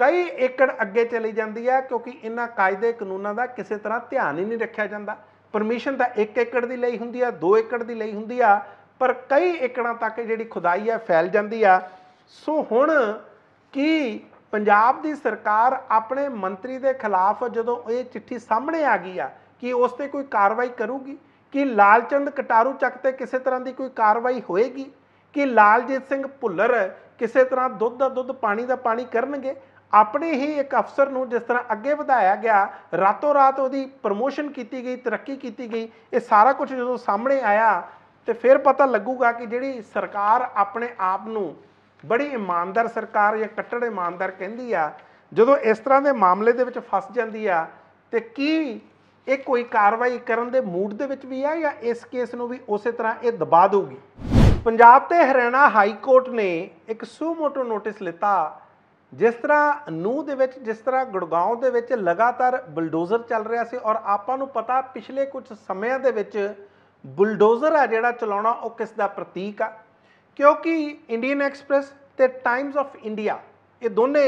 ਕਈ ਏਕੜ ਅੱਗੇ ਚਲੀ ਜਾਂਦੀ ਹੈ ਕਿਉਂਕਿ ਇਹਨਾਂ ਕਾਇਦੇ ਕਾਨੂੰਨਾਂ ਦਾ ਕਿਸੇ ਤਰ੍ਹਾਂ ਧਿਆਨ ਹੀ ਨਹੀਂ ਰੱਖਿਆ ਜਾਂਦਾ ਪਰਮਿਸ਼ਨ ਤਾਂ 1 ਏਕੜ ਦੀ ਲਈ ਹੁੰਦੀ ਆ 2 ਏਕੜ ਦੀ ਲਈ ਹੁੰਦੀ ਆ ਪਰ ਕਈ ਏਕੜਾਂ ਤੱਕ ਜਿਹੜੀ ਖੁਦਾਈ ਹੈ ਫੈਲ ਜਾਂਦੀ ਆ ਸੋ ਹੁਣ ਕੀ ਪੰਜਾਬ ਦੀ ਸਰਕਾਰ ਆਪਣੇ ਮੰਤਰੀ ਦੇ ਖਿਲਾਫ ਜਦੋਂ ਇਹ ਚਿੱਠੀ ਸਾਹਮਣੇ ਆ ਗਈ ਆ ਕਿ ਉਸ ਤੇ ਕੋਈ ਕਾਰਵਾਈ ਕਰੂਗੀ ਕਿ ਲਾਲਚੰਦ ਕਟਾਰੂ ਚੱਕ ਤੇ ਕਿਸੇ ਤਰ੍ਹਾਂ ਦੀ ਕੋਈ ਕਾਰਵਾਈ ਹੋਏਗੀ ਕਿ ਲਾਲਜੀਤ ਸਿੰਘ ਭੁੱਲਰ ਕਿਸੇ ਤਰ੍ਹਾਂ ਦੁੱਧ ਦਾ ਦੁੱਧ ਪਾਣੀ ਦਾ ਪਾਣੀ ਕਰਨਗੇ ਆਪਣੇ ਹੀ ਇੱਕ ਅਫਸਰ ਨੂੰ ਜਿਸ ਤਰ੍ਹਾਂ ਅੱਗੇ ਵਧਾਇਆ ਗਿਆ ਰਾਤੋਂ ਰਾਤ ਉਹਦੀ ਪ੍ਰੋਮੋਸ਼ਨ ਕੀਤੀ ਗਈ ਤਰੱਕੀ ਕੀਤੀ ਗਈ ਇਹ ਸਾਰਾ ਕੁਝ ਜਦੋਂ ਸਾਹਮਣੇ ਆਇਆ ਤੇ ਫਿਰ ਪਤਾ ਲੱਗੂਗਾ ਕਿ ਜਿਹੜੀ ਸਰਕਾਰ ਆਪਣੇ ਆਪ ਨੂੰ ਬੜੀ ਇਮਾਨਦਾਰ ਸਰਕਾਰ ਜਾਂ ਕੱਟੜ ਇਮਾਨਦਾਰ ਕਹਿੰਦੀ ਆ ਜਦੋਂ ਇਸ ਤਰ੍ਹਾਂ ਦੇ ਮਾਮਲੇ ਦੇ ਵਿੱਚ ਫਸ ਜਾਂਦੀ ਆ ਤੇ ਕੀ ਇਹ ਕੋਈ ਕਾਰਵਾਈ ਕਰਨ ਦੇ ਮੂਡ ਦੇ ਵਿੱਚ ਵੀ ਆ ਜਾਂ ਇਸ ਕੇਸ ਨੂੰ ਵੀ ਉਸੇ ਤਰ੍ਹਾਂ ਇਹ ਦਬਾ ਦੇਊਗੀ ਪੰਜਾਬ ਤੇ ਹਰਿਆਣਾ ਹਾਈ ਕੋਰਟ ਨੇ ਇੱਕ ਸੂ ਮੋਟੋ ਨੋਟਿਸ ਲਿੱਤਾ ਜਿਸ ਤਰ੍ਹਾਂ ਨੂੰ ਦੇ ਵਿੱਚ ਜਿਸ ਤਰ੍ਹਾਂ ਗੁੜਗਾਉਂ ਦੇ ਵਿੱਚ ਲਗਾਤਾਰ ਬੁਲਡੋਜ਼ਰ ਚੱਲ ਰਿਹਾ ਸੀ ਔਰ ਆਪਾਂ ਨੂੰ ਪਤਾ ਪਿਛਲੇ ਕੁਝ ਸਮਿਆਂ ਦੇ ਵਿੱਚ ਬੁਲਡੋਜ਼ਰ ਆ ਜਿਹੜਾ ਚਲਾਉਣਾ ਉਹ ਕਿਸ ਦਾ ਪ੍ਰਤੀਕ ਆ ਕਿਉਂਕਿ ਇੰਡੀਅਨ ਐਕਸਪ੍ਰੈਸ ਤੇ ਟਾਈਮਸ ਆਫ ਇੰਡੀਆ ਇਹ ਦੋਨੇ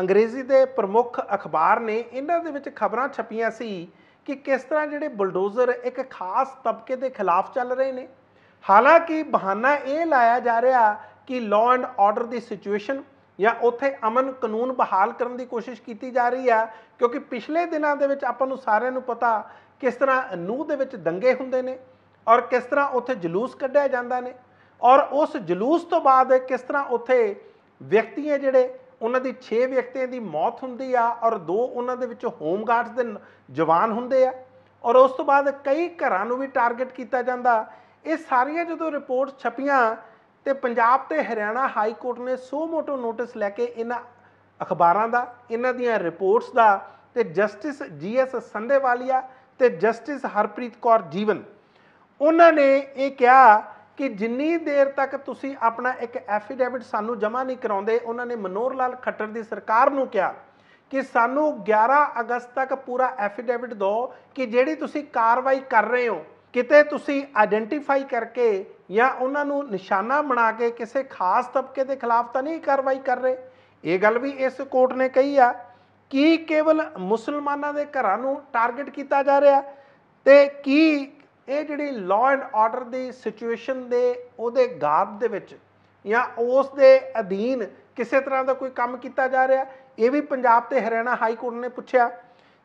ਅੰਗਰੇਜ਼ੀ ਦੇ ਪ੍ਰਮੁੱਖ ਅਖਬਾਰ ਨੇ ਇਹਨਾਂ ਦੇ ਵਿੱਚ ਖਬਰਾਂ ਛਪੀਆਂ ਸੀ ਕਿ ਕਿਸ ਤਰ੍ਹਾਂ ਜਿਹੜੇ ਬੁਲਡੋਜ਼ਰ ਇੱਕ ਖਾਸ ਤਬਕੇ ਦੇ ਖਿਲਾਫ ਚੱਲ ਰਹੇ ਨੇ ਹਾਲਾਂਕਿ ਬਹਾਨਾ ਇਹ ਲਾਇਆ ਜਾ ਰਿਹਾ ਕਿ ਲਾਅ ਐਂਡ ਆਰਡਰ ਦੀ ਸਿਚੁਏਸ਼ਨ ਜਾਂ ਉੱਥੇ ਅਮਨ ਕਾਨੂੰਨ ਬਹਾਲ ਕਰਨ ਦੀ ਕੋਸ਼ਿਸ਼ ਕੀਤੀ ਜਾ ਰਹੀ ਹੈ ਕਿਉਂਕਿ ਪਿਛਲੇ ਦਿਨਾਂ ਦੇ ਵਿੱਚ ਆਪਾਂ ਨੂੰ ਸਾਰਿਆਂ ਨੂੰ ਪਤਾ ਕਿਸ ਤਰ੍ਹਾਂ ਨੂਹ ਦੇ ਵਿੱਚ ਦੰਗੇ ਹੁੰਦੇ ਨੇ ਔਰ ਕਿਸ ਤਰ੍ਹਾਂ ਉੱਥੇ ਜਲੂਸ ਕੱਢਿਆ ਜਾਂਦਾ ਨੇ ਔਰ ਉਸ ਜਲੂਸ ਤੋਂ ਬਾਅਦ ਕਿਸ ਤਰ੍ਹਾਂ ਉੱਥੇ ਵਿਅਕਤੀਆਂ ਜਿਹੜੇ ਉਹਨਾਂ ਦੀ 6 ਵਿਅਕਤੀਆਂ ਦੀ ਮੌਤ ਹੁੰਦੀ ਆ ਔਰ ਦੋ ਉਹਨਾਂ ਦੇ ਵਿੱਚ ਹੋਮ ਗਾਰਡਸ ਦੇ ਜਵਾਨ ਹੁੰਦੇ ਆ ਔਰ ਉਸ ਤੋਂ ਬਾਅਦ ਕਈ ਘਰਾਂ ਨੂੰ ਵੀ ਟਾਰਗੇਟ ਕੀਤਾ ਜਾਂਦਾ ਇਹ ਸਾਰੀਆਂ ਜਦੋਂ ਰਿਪੋਰਟਸ ਛਪੀਆਂ ਤੇ ਪੰਜਾਬ ਤੇ ਹਰਿਆਣਾ ਹਾਈ ਕੋਰਟ ਨੇ ਸੋ ਮੋਟੋ ਨੋਟਿਸ ਲੈ ਕੇ ਇਹਨਾਂ ਅਖਬਾਰਾਂ ਦਾ ਇਹਨਾਂ ਦੀਆਂ ਰਿਪੋਰਟਸ ਦਾ ਤੇ ਜਸਟਿਸ ਜੀਐਸ ਸੰਦੇਵਾਲੀਆ ਤੇ ਜਸਟਿਸ ਹਰਪ੍ਰੀਤ ਕੌਰ ਜੀਵਨ ਉਹਨਾਂ ਨੇ ਇਹ ਕਿਹਾ ਕਿ ਜਿੰਨੀ ਦੇਰ ਤੱਕ ਤੁਸੀਂ ਆਪਣਾ ਇੱਕ ਐਫੀਡੇਵਿਟ ਸਾਨੂੰ ਜਮ੍ਹਾਂ ਨਹੀਂ ਕਰਾਉਂਦੇ ਉਹਨਾਂ ਨੇ ਮਨੋਰ ਲਾਲ ਖੱਟਰ ਦੀ ਸਰਕਾਰ ਨੂੰ ਕਿਹਾ ਕਿ ਸਾਨੂੰ 11 ਅਗਸਤ ਤੱਕ ਪੂਰਾ ਐਫੀਡੇਵਿਟ ਦਿਓ ਕਿ ਜਿਹੜੀ ਤੁਸੀਂ ਕਾਰਵਾਈ ਕਰ ਰਹੇ ਹੋ ਕਿਤੇ ਤੁਸੀਂ ਆਇਡੈਂਟੀਫਾਈ ਕਰਕੇ ਜਾਂ ਉਹਨਾਂ ਨੂੰ ਨਿਸ਼ਾਨਾ ਬਣਾ ਕੇ ਕਿਸੇ ਖਾਸ ਤਬਕੇ ਦੇ ਖਿਲਾਫ ਤਾਂ ਨਹੀਂ ਕਾਰਵਾਈ ਕਰ ਰਹੇ ਇਹ ਗੱਲ ਵੀ ਇਸ ਕੋਰਟ ਨੇ ਕਹੀ ਆ ਕੀ ਕੇਵਲ ਮੁਸਲਮਾਨਾਂ ਦੇ ਘਰਾਂ ਨੂੰ ਟਾਰਗੇਟ ਕੀਤਾ ਜਾ ਰਿਹਾ ਤੇ ਕੀ ਇਹ ਜਿਹੜੀ ਲਾਅ ਐਂਡ ਆਰਡਰ ਦੀ ਸਿਚੁਏਸ਼ਨ ਦੇ ਉਹਦੇ ਗਾਰਡ ਦੇ ਵਿੱਚ ਜਾਂ ਉਸ ਦੇ ਅਧੀਨ ਕਿਸੇ ਤਰ੍ਹਾਂ ਦਾ ਕੋਈ ਕੰਮ ਕੀਤਾ ਜਾ ਰਿਹਾ ਇਹ ਵੀ ਪੰਜਾਬ ਤੇ ਹਰਿਆਣਾ ਹਾਈ ਕੋਰਟ ਨੇ ਪੁੱਛਿਆ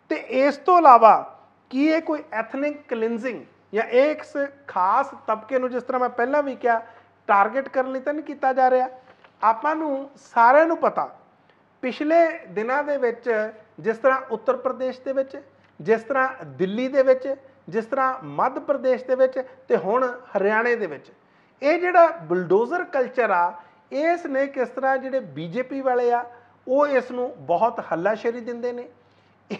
ਤੇ ਇਸ ਤੋਂ ਇਲਾਵਾ ਕੀ ਇਹ ਕੋਈ ਐਥਨਿਕ ਕਲਿੰਜ਼ਿੰਗ ਜਾਂ ਇੱਕ ਖਾਸ ਤਬਕੇ ਨੂੰ ਜਿਸ ਤਰ੍ਹਾਂ ਮੈਂ ਪਹਿਲਾਂ ਵੀ ਕਿਹਾ ਟਾਰਗੇਟ ਕਰਨ ਲਈ ਤਾਂ ਨਹੀਂ ਕੀਤਾ ਜਾ ਰਿਹਾ ਆਪਾਂ ਨੂੰ ਸਾਰਿਆਂ ਨੂੰ ਪਤਾ ਪਿਛਲੇ ਦਿਨਾਂ ਦੇ ਵਿੱਚ ਜਿਸ ਤਰ੍ਹਾਂ ਉੱਤਰ ਪ੍ਰਦੇਸ਼ ਦੇ ਵਿੱਚ ਜਿਸ ਤਰ੍ਹਾਂ ਦਿੱਲੀ ਦੇ ਵਿੱਚ ਜਿਸ ਤਰ੍ਹਾਂ ਮੱਧ ਪ੍ਰਦੇਸ਼ ਦੇ ਵਿੱਚ ਤੇ ਹੁਣ ਹਰਿਆਣੇ ਦੇ ਵਿੱਚ ਇਹ ਜਿਹੜਾ ਬਲਡੋਜ਼ਰ ਕਲਚਰ ਆ ਇਸ ਨੇ ਕਿਸ ਤਰ੍ਹਾਂ ਜਿਹੜੇ ਬੀਜੇਪੀ ਵਾਲੇ ਆ ਉਹ ਇਸ ਨੂੰ ਬਹੁਤ ਹੱਲਾਸ਼ੇਰੀ ਦਿੰਦੇ ਨੇ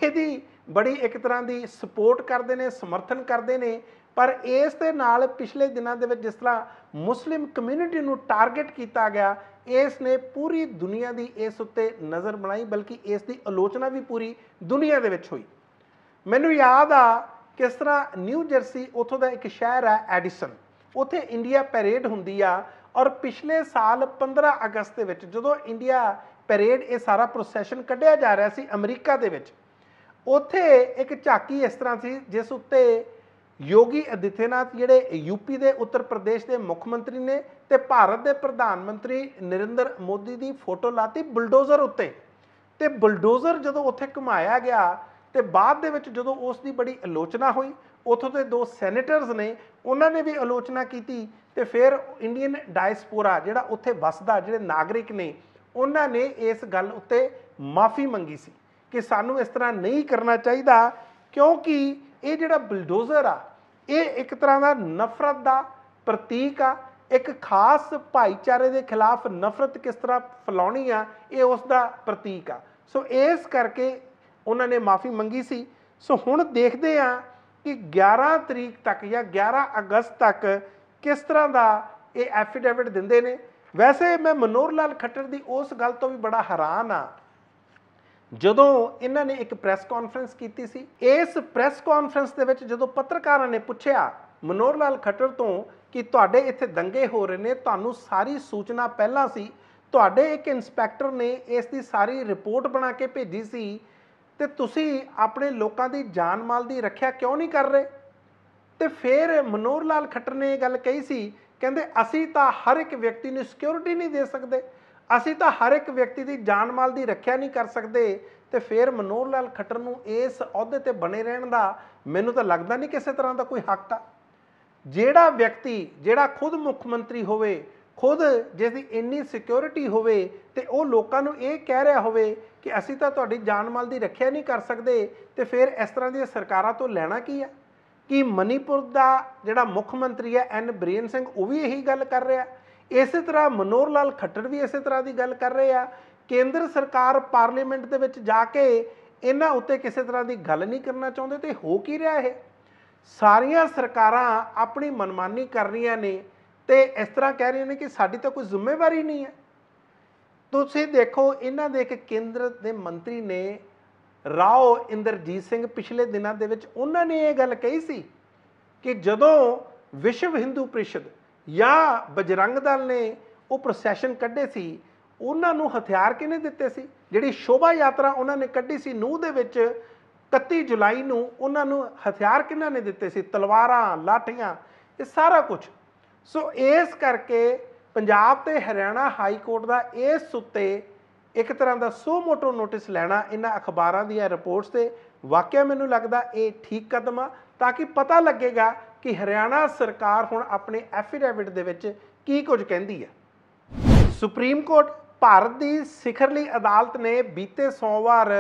ਇਹਦੀ ਬੜੀ ਇੱਕ ਤਰ੍ਹਾਂ ਦੀ ਸਪੋਰਟ ਕਰਦੇ ਨੇ ਸਮਰਥਨ ਕਰਦੇ ਨੇ ਪਰ ਇਸ ਦੇ ਨਾਲ ਪਿਛਲੇ ਦਿਨਾਂ ਦੇ ਵਿੱਚ ਜਿਸ ਤਰ੍ਹਾਂ ਮੁਸਲਿਮ ਕਮਿਊਨਿਟੀ ਨੂੰ ਟਾਰਗੇਟ ਕੀਤਾ ਗਿਆ ਇਸ ਨੇ ਪੂਰੀ ਦੁਨੀਆ ਦੀ ਇਸ ਉੱਤੇ ਨਜ਼ਰ ਬਣਾਈ ਬਲਕਿ ਇਸ ਦੀ ਆਲੋਚਨਾ ਵੀ ਪੂਰੀ ਦੁਨੀਆ ਦੇ ਵਿੱਚ ਹੋਈ ਮੈਨੂੰ ਯਾਦ ਆ ਕਿਸ ਤਰ੍ਹਾਂ ਨਿਊ ਜਰਸੀ ਉੱਥੋਂ ਦਾ ਇੱਕ ਸ਼ਹਿਰ ਹੈ ਐਡੀਸਨ ਉੱਥੇ ਇੰਡੀਆ ਪੈਰੇਡ ਹੁੰਦੀ ਆ ਔਰ ਪਿਛਲੇ ਸਾਲ 15 ਅਗਸਤ ਦੇ ਵਿੱਚ ਜਦੋਂ ਇੰਡੀਆ ਪੈਰੇਡ ਇਹ ਸਾਰਾ ਪ੍ਰੋਸੈਸ਼ਨ ਕੱਢਿਆ ਜਾ ਰਿਹਾ ਸੀ ਅਮਰੀਕਾ ਦੇ ਵਿੱਚ ਉੱਥੇ ਇੱਕ ਝਾਕੀ ਇਸ ਤਰ੍ਹਾਂ ਸੀ ਜਿਸ ਉੱਤੇ ਯੋਗੀ ਅਦਿੱਤਿਆਨਾਥ ਜਿਹੜੇ ਯੂਪੀ ਦੇ ਉੱਤਰ ਪ੍ਰਦੇਸ਼ ਦੇ ਮੁੱਖ ਮੰਤਰੀ ਨੇ ਤੇ ਭਾਰਤ ਦੇ ਪ੍ਰਧਾਨ ਮੰਤਰੀ ਨਰਿੰਦਰ ਮੋਦੀ ਦੀ ਫੋਟੋ ਲਾਤੀ ਬਲਡੋਜ਼ਰ ਉੱਤੇ ਤੇ ਬਲਡੋਜ਼ਰ ਜਦੋਂ ਉੱਥੇ ਘੁਮਾਇਆ ਗਿਆ ਤੇ ਬਾਅਦ ਦੇ ਵਿੱਚ ਜਦੋਂ ਉਸ ਦੀ ਬੜੀ ਆਲੋਚਨਾ ਹੋਈ ਉੱਥੋਂ ਦੇ ਦੋ ਸੈਨੇਟਰਸ ਨੇ ਉਹਨਾਂ ਨੇ ਵੀ ਆਲੋਚਨਾ ਕੀਤੀ ਤੇ ਫਿਰ ਇੰਡੀਅਨ ਡਾਇਸਪੋਰਾ ਜਿਹੜਾ ਉੱਥੇ ਵੱਸਦਾ ਜਿਹੜੇ ਨਾਗਰਿਕ ਨੇ ਉਹਨਾਂ ਨੇ ਇਸ ਗੱਲ ਉੱਤੇ ਮਾਫੀ ਮੰਗੀ ਸੀ ਕਿ ਸਾਨੂੰ ਇਸ ਤਰ੍ਹਾਂ ਨਹੀਂ ਕਰਨਾ ਚਾਹੀਦਾ ਕਿਉਂਕਿ ਇਹ ਜਿਹੜਾ ਬਲਡੋਜ਼ਰ ਆ ਇਹ ਇੱਕ ਤਰ੍ਹਾਂ ਦਾ ਨਫ਼ਰਤ ਦਾ ਪ੍ਰਤੀਕ ਆ ਇੱਕ ਖਾਸ ਭਾਈਚਾਰੇ ਦੇ ਖਿਲਾਫ ਨਫ਼ਰਤ ਕਿਸ ਤਰ੍ਹਾਂ ਫਲਾਉਣੀ ਆ ਇਹ ਉਸ ਦਾ ਪ੍ਰਤੀਕ ਆ ਸੋ ਇਸ ਕਰਕੇ ਉਹਨਾਂ ਨੇ ਮਾਫੀ ਮੰਗੀ ਸੀ ਸੋ ਹੁਣ ਦੇਖਦੇ ਆ ਕਿ 11 ਤਰੀਕ ਤੱਕ ਜਾਂ 11 ਅਗਸਤ ਤੱਕ ਕਿਸ ਤਰ੍ਹਾਂ ਦਾ ਇਹ ਐਫੀਡੇਵਿਟ ਦਿੰਦੇ ਨੇ ਵੈਸੇ ਮੈਂ ਮਨੋਰ ਲਾਲ ਖੱਟਰ ਦੀ ਉਸ ਗੱਲ ਤੋਂ ਵੀ ਬੜਾ ਹੈਰਾਨ ਆ ਜਦੋਂ ਇਹਨਾਂ ਨੇ ਇੱਕ ਪ੍ਰੈਸ ਕਾਨਫਰੰਸ ਕੀਤੀ ਸੀ ਇਸ ਪ੍ਰੈਸ ਕਾਨਫਰੰਸ ਦੇ ਵਿੱਚ ਜਦੋਂ ਪੱਤਰਕਾਰਾਂ ਨੇ ਪੁੱਛਿਆ ਮਨੋਰ ਲਾਲ ਖੱਟਰ ਤੋਂ ਕਿ ਤੁਹਾਡੇ ਇੱਥੇ ਦੰਗੇ ਹੋ ਰਹੇ ਨੇ ਤੁਹਾਨੂੰ ਸਾਰੀ ਸੂਚਨਾ ਪਹਿਲਾਂ ਸੀ ਤੁਹਾਡੇ ਇੱਕ ਇਨਸਪੈਕਟਰ ਨੇ ਇਸ ਦੀ ਸਾਰੀ ਰਿਪੋਰਟ ਬਣਾ ਕੇ ਭੇਜੀ ਸੀ ਤੇ ਤੁਸੀਂ ਆਪਣੇ ਲੋਕਾਂ ਦੀ ਜਾਨ ਮਾਲ ਦੀ ਰੱਖਿਆ ਕਿਉਂ ਨਹੀਂ ਕਰ ਰਹੇ ਤੇ ਫਿਰ ਮਨੋਰ ਲਾਲ ਖੱਟਰ ਨੇ ਇਹ ਗੱਲ ਕਹੀ ਸੀ ਕਹਿੰਦੇ ਅਸੀਂ ਤਾਂ ਹਰ ਇੱਕ ਵਿਅਕਤੀ ਨੂੰ ਸਿਕਿਉਰਿਟੀ ਨਹੀਂ ਦੇ ਸਕਦੇ ਅਸੀਂ ਤਾਂ ਹਰ ਇੱਕ ਵਿਅਕਤੀ ਦੀ ਜਾਨ ਮਾਲ ਦੀ ਰੱਖਿਆ ਨਹੀਂ ਕਰ ਸਕਦੇ ਤੇ ਫਿਰ ਮਨੋਹਰ ਲਾਲ ਖੱਟਰ ਨੂੰ ਇਸ ਅਹੁਦੇ ਤੇ ਬਣੇ ਰਹਿਣ ਦਾ ਮੈਨੂੰ ਤਾਂ ਲੱਗਦਾ ਨਹੀਂ ਕਿਸੇ ਤਰ੍ਹਾਂ ਦਾ ਕੋਈ ਹੱਕ ਆ ਜਿਹੜਾ ਵਿਅਕਤੀ ਜਿਹੜਾ ਖੁਦ ਮੁੱਖ ਮੰਤਰੀ ਹੋਵੇ ਖੁਦ ਜਿਸ ਦੀ ਇੰਨੀ ਸਿਕਿਉਰਿਟੀ ਹੋਵੇ ਤੇ ਉਹ ਲੋਕਾਂ ਨੂੰ ਇਹ ਕਹਿ ਰਿਹਾ ਹੋਵੇ ਕਿ ਅਸੀਂ ਤਾਂ ਤੁਹਾਡੀ ਜਾਨ ਮਾਲ ਦੀ ਰੱਖਿਆ ਨਹੀਂ ਕਰ ਸਕਦੇ ਤੇ ਫਿਰ ਇਸ ਤਰ੍ਹਾਂ ਦੀਆਂ ਸਰਕਾਰਾਂ ਤੋਂ ਲੈਣਾ ਕੀ ਆ ਕਿ ਮਨੀਪੁਰ ਦਾ ਜਿਹੜਾ ਮੁੱਖ ਮੰਤਰੀ ਹੈ ਐਨ ਬ੍ਰੇਨ ਸਿੰਘ ਉਹ ਵੀ ਇਹੀ ਗੱਲ ਕਰ ਰਿਹਾ ਇਸੇ ਤਰ੍ਹਾਂ ਮਨੋਰ ਲਾਲ ਖੱਟਰ ਵੀ ਇਸੇ ਤਰ੍ਹਾਂ ਦੀ ਗੱਲ ਕਰ ਰਹੇ ਆ ਕੇਂਦਰ ਸਰਕਾਰ ਪਾਰਲੀਮੈਂਟ ਦੇ ਵਿੱਚ ਜਾ ਕੇ ਇਹਨਾਂ ਉੱਤੇ ਕਿਸੇ ਤਰ੍ਹਾਂ ਦੀ ਗੱਲ ਨਹੀਂ ਕਰਨਾ ਚਾਹੁੰਦੇ ਤੇ ਹੋ ਕੀ ਰਿਹਾ ਇਹ ਸਾਰੀਆਂ ਸਰਕਾਰਾਂ ਆਪਣੀ ਮਨਮਾਨੀ ਕਰ ਰਹੀਆਂ ਨੇ ਤੇ ਇਸ ਤਰ੍ਹਾਂ ਕਹਿ ਰਹੀਆਂ ਨੇ ਕਿ ਸਾਡੀ ਤਾਂ ਕੋਈ ਜ਼ਿੰਮੇਵਾਰੀ ਨਹੀਂ ਹੈ ਤੁਸੀਂ ਦੇਖੋ ਇਹਨਾਂ ਦੇ ਇੱਕ ਕੇਂਦਰ ਦੇ ਮੰਤਰੀ ਨੇ ਰਾਓ ਇੰਦਰਜੀਤ ਸਿੰਘ ਪਿਛਲੇ ਦਿਨਾਂ ਦੇ ਵਿੱਚ ਉਹਨਾਂ ਨੇ ਇਹ ਗੱਲ ਕਹੀ ਸੀ ਕਿ ਜਦੋਂ ਵਿਸ਼ਵ ਹਿੰਦੂ ਪ੍ਰੀਸ਼ਦ ਜਾਂ ਬਜਰੰਗ ਦਲ ਨੇ ਉਹ ਪ੍ਰੋਸੈਸ਼ਨ ਕੱਢੇ ਸੀ ਉਹਨਾਂ ਨੂੰ ਹਥਿਆਰ ਕਿਨੇ ਦਿੱਤੇ ਸੀ ਜਿਹੜੀ ਸ਼ੋਭਾ ਯਾਤਰਾ ਉਹਨਾਂ ਨੇ ਕੱਢੀ ਸੀ ਨੂਹ ਦੇ ਵਿੱਚ 31 ਜੁਲਾਈ ਨੂੰ ਉਹਨਾਂ ਨੂੰ ਹਥਿਆਰ ਕਿਨਾਂ ਨੇ ਦਿੱਤੇ ਸੀ ਤਲਵਾਰਾਂ ਲਾਠੀਆਂ ਇਹ ਸਾਰਾ ਕੁਝ ਸੋ ਇਸ ਕਰਕੇ ਪੰਜਾਬ ਤੇ ਹਰਿਆਣਾ ਹਾਈ ਕੋਰਟ ਦਾ ਇਸ ਉੱਤੇ ਇੱਕ ਤਰ੍ਹਾਂ ਦਾ ਸੋ ਮੋਟੋ ਨੋਟਿਸ ਲੈਣਾ ਇਹਨਾਂ ਅਖਬਾਰਾਂ ਦੀਆਂ ਰਿਪੋਰਟਸ ਤੇ ਵਾਕਿਆ ਮੈਨੂੰ ਲੱਗਦਾ ਇਹ ਠੀਕ ਕਦਮ ਆ ਤਾਂ ਕਿ ਪਤਾ ਲੱਗੇਗਾ ਕਿ ਹਰਿਆਣਾ ਸਰਕਾਰ ਹੁਣ ਆਪਣੇ ਐਫੀਡੈਵਿਟ ਦੇ ਵਿੱਚ ਕੀ ਕੁਝ ਕਹਿੰਦੀ ਹੈ ਸੁਪਰੀਮ ਕੋਰਟ ਭਾਰਤ ਦੀ ਸਿਖਰਲੀ ਅਦਾਲਤ ਨੇ ਬੀਤੇ ਸੋਮਵਾਰ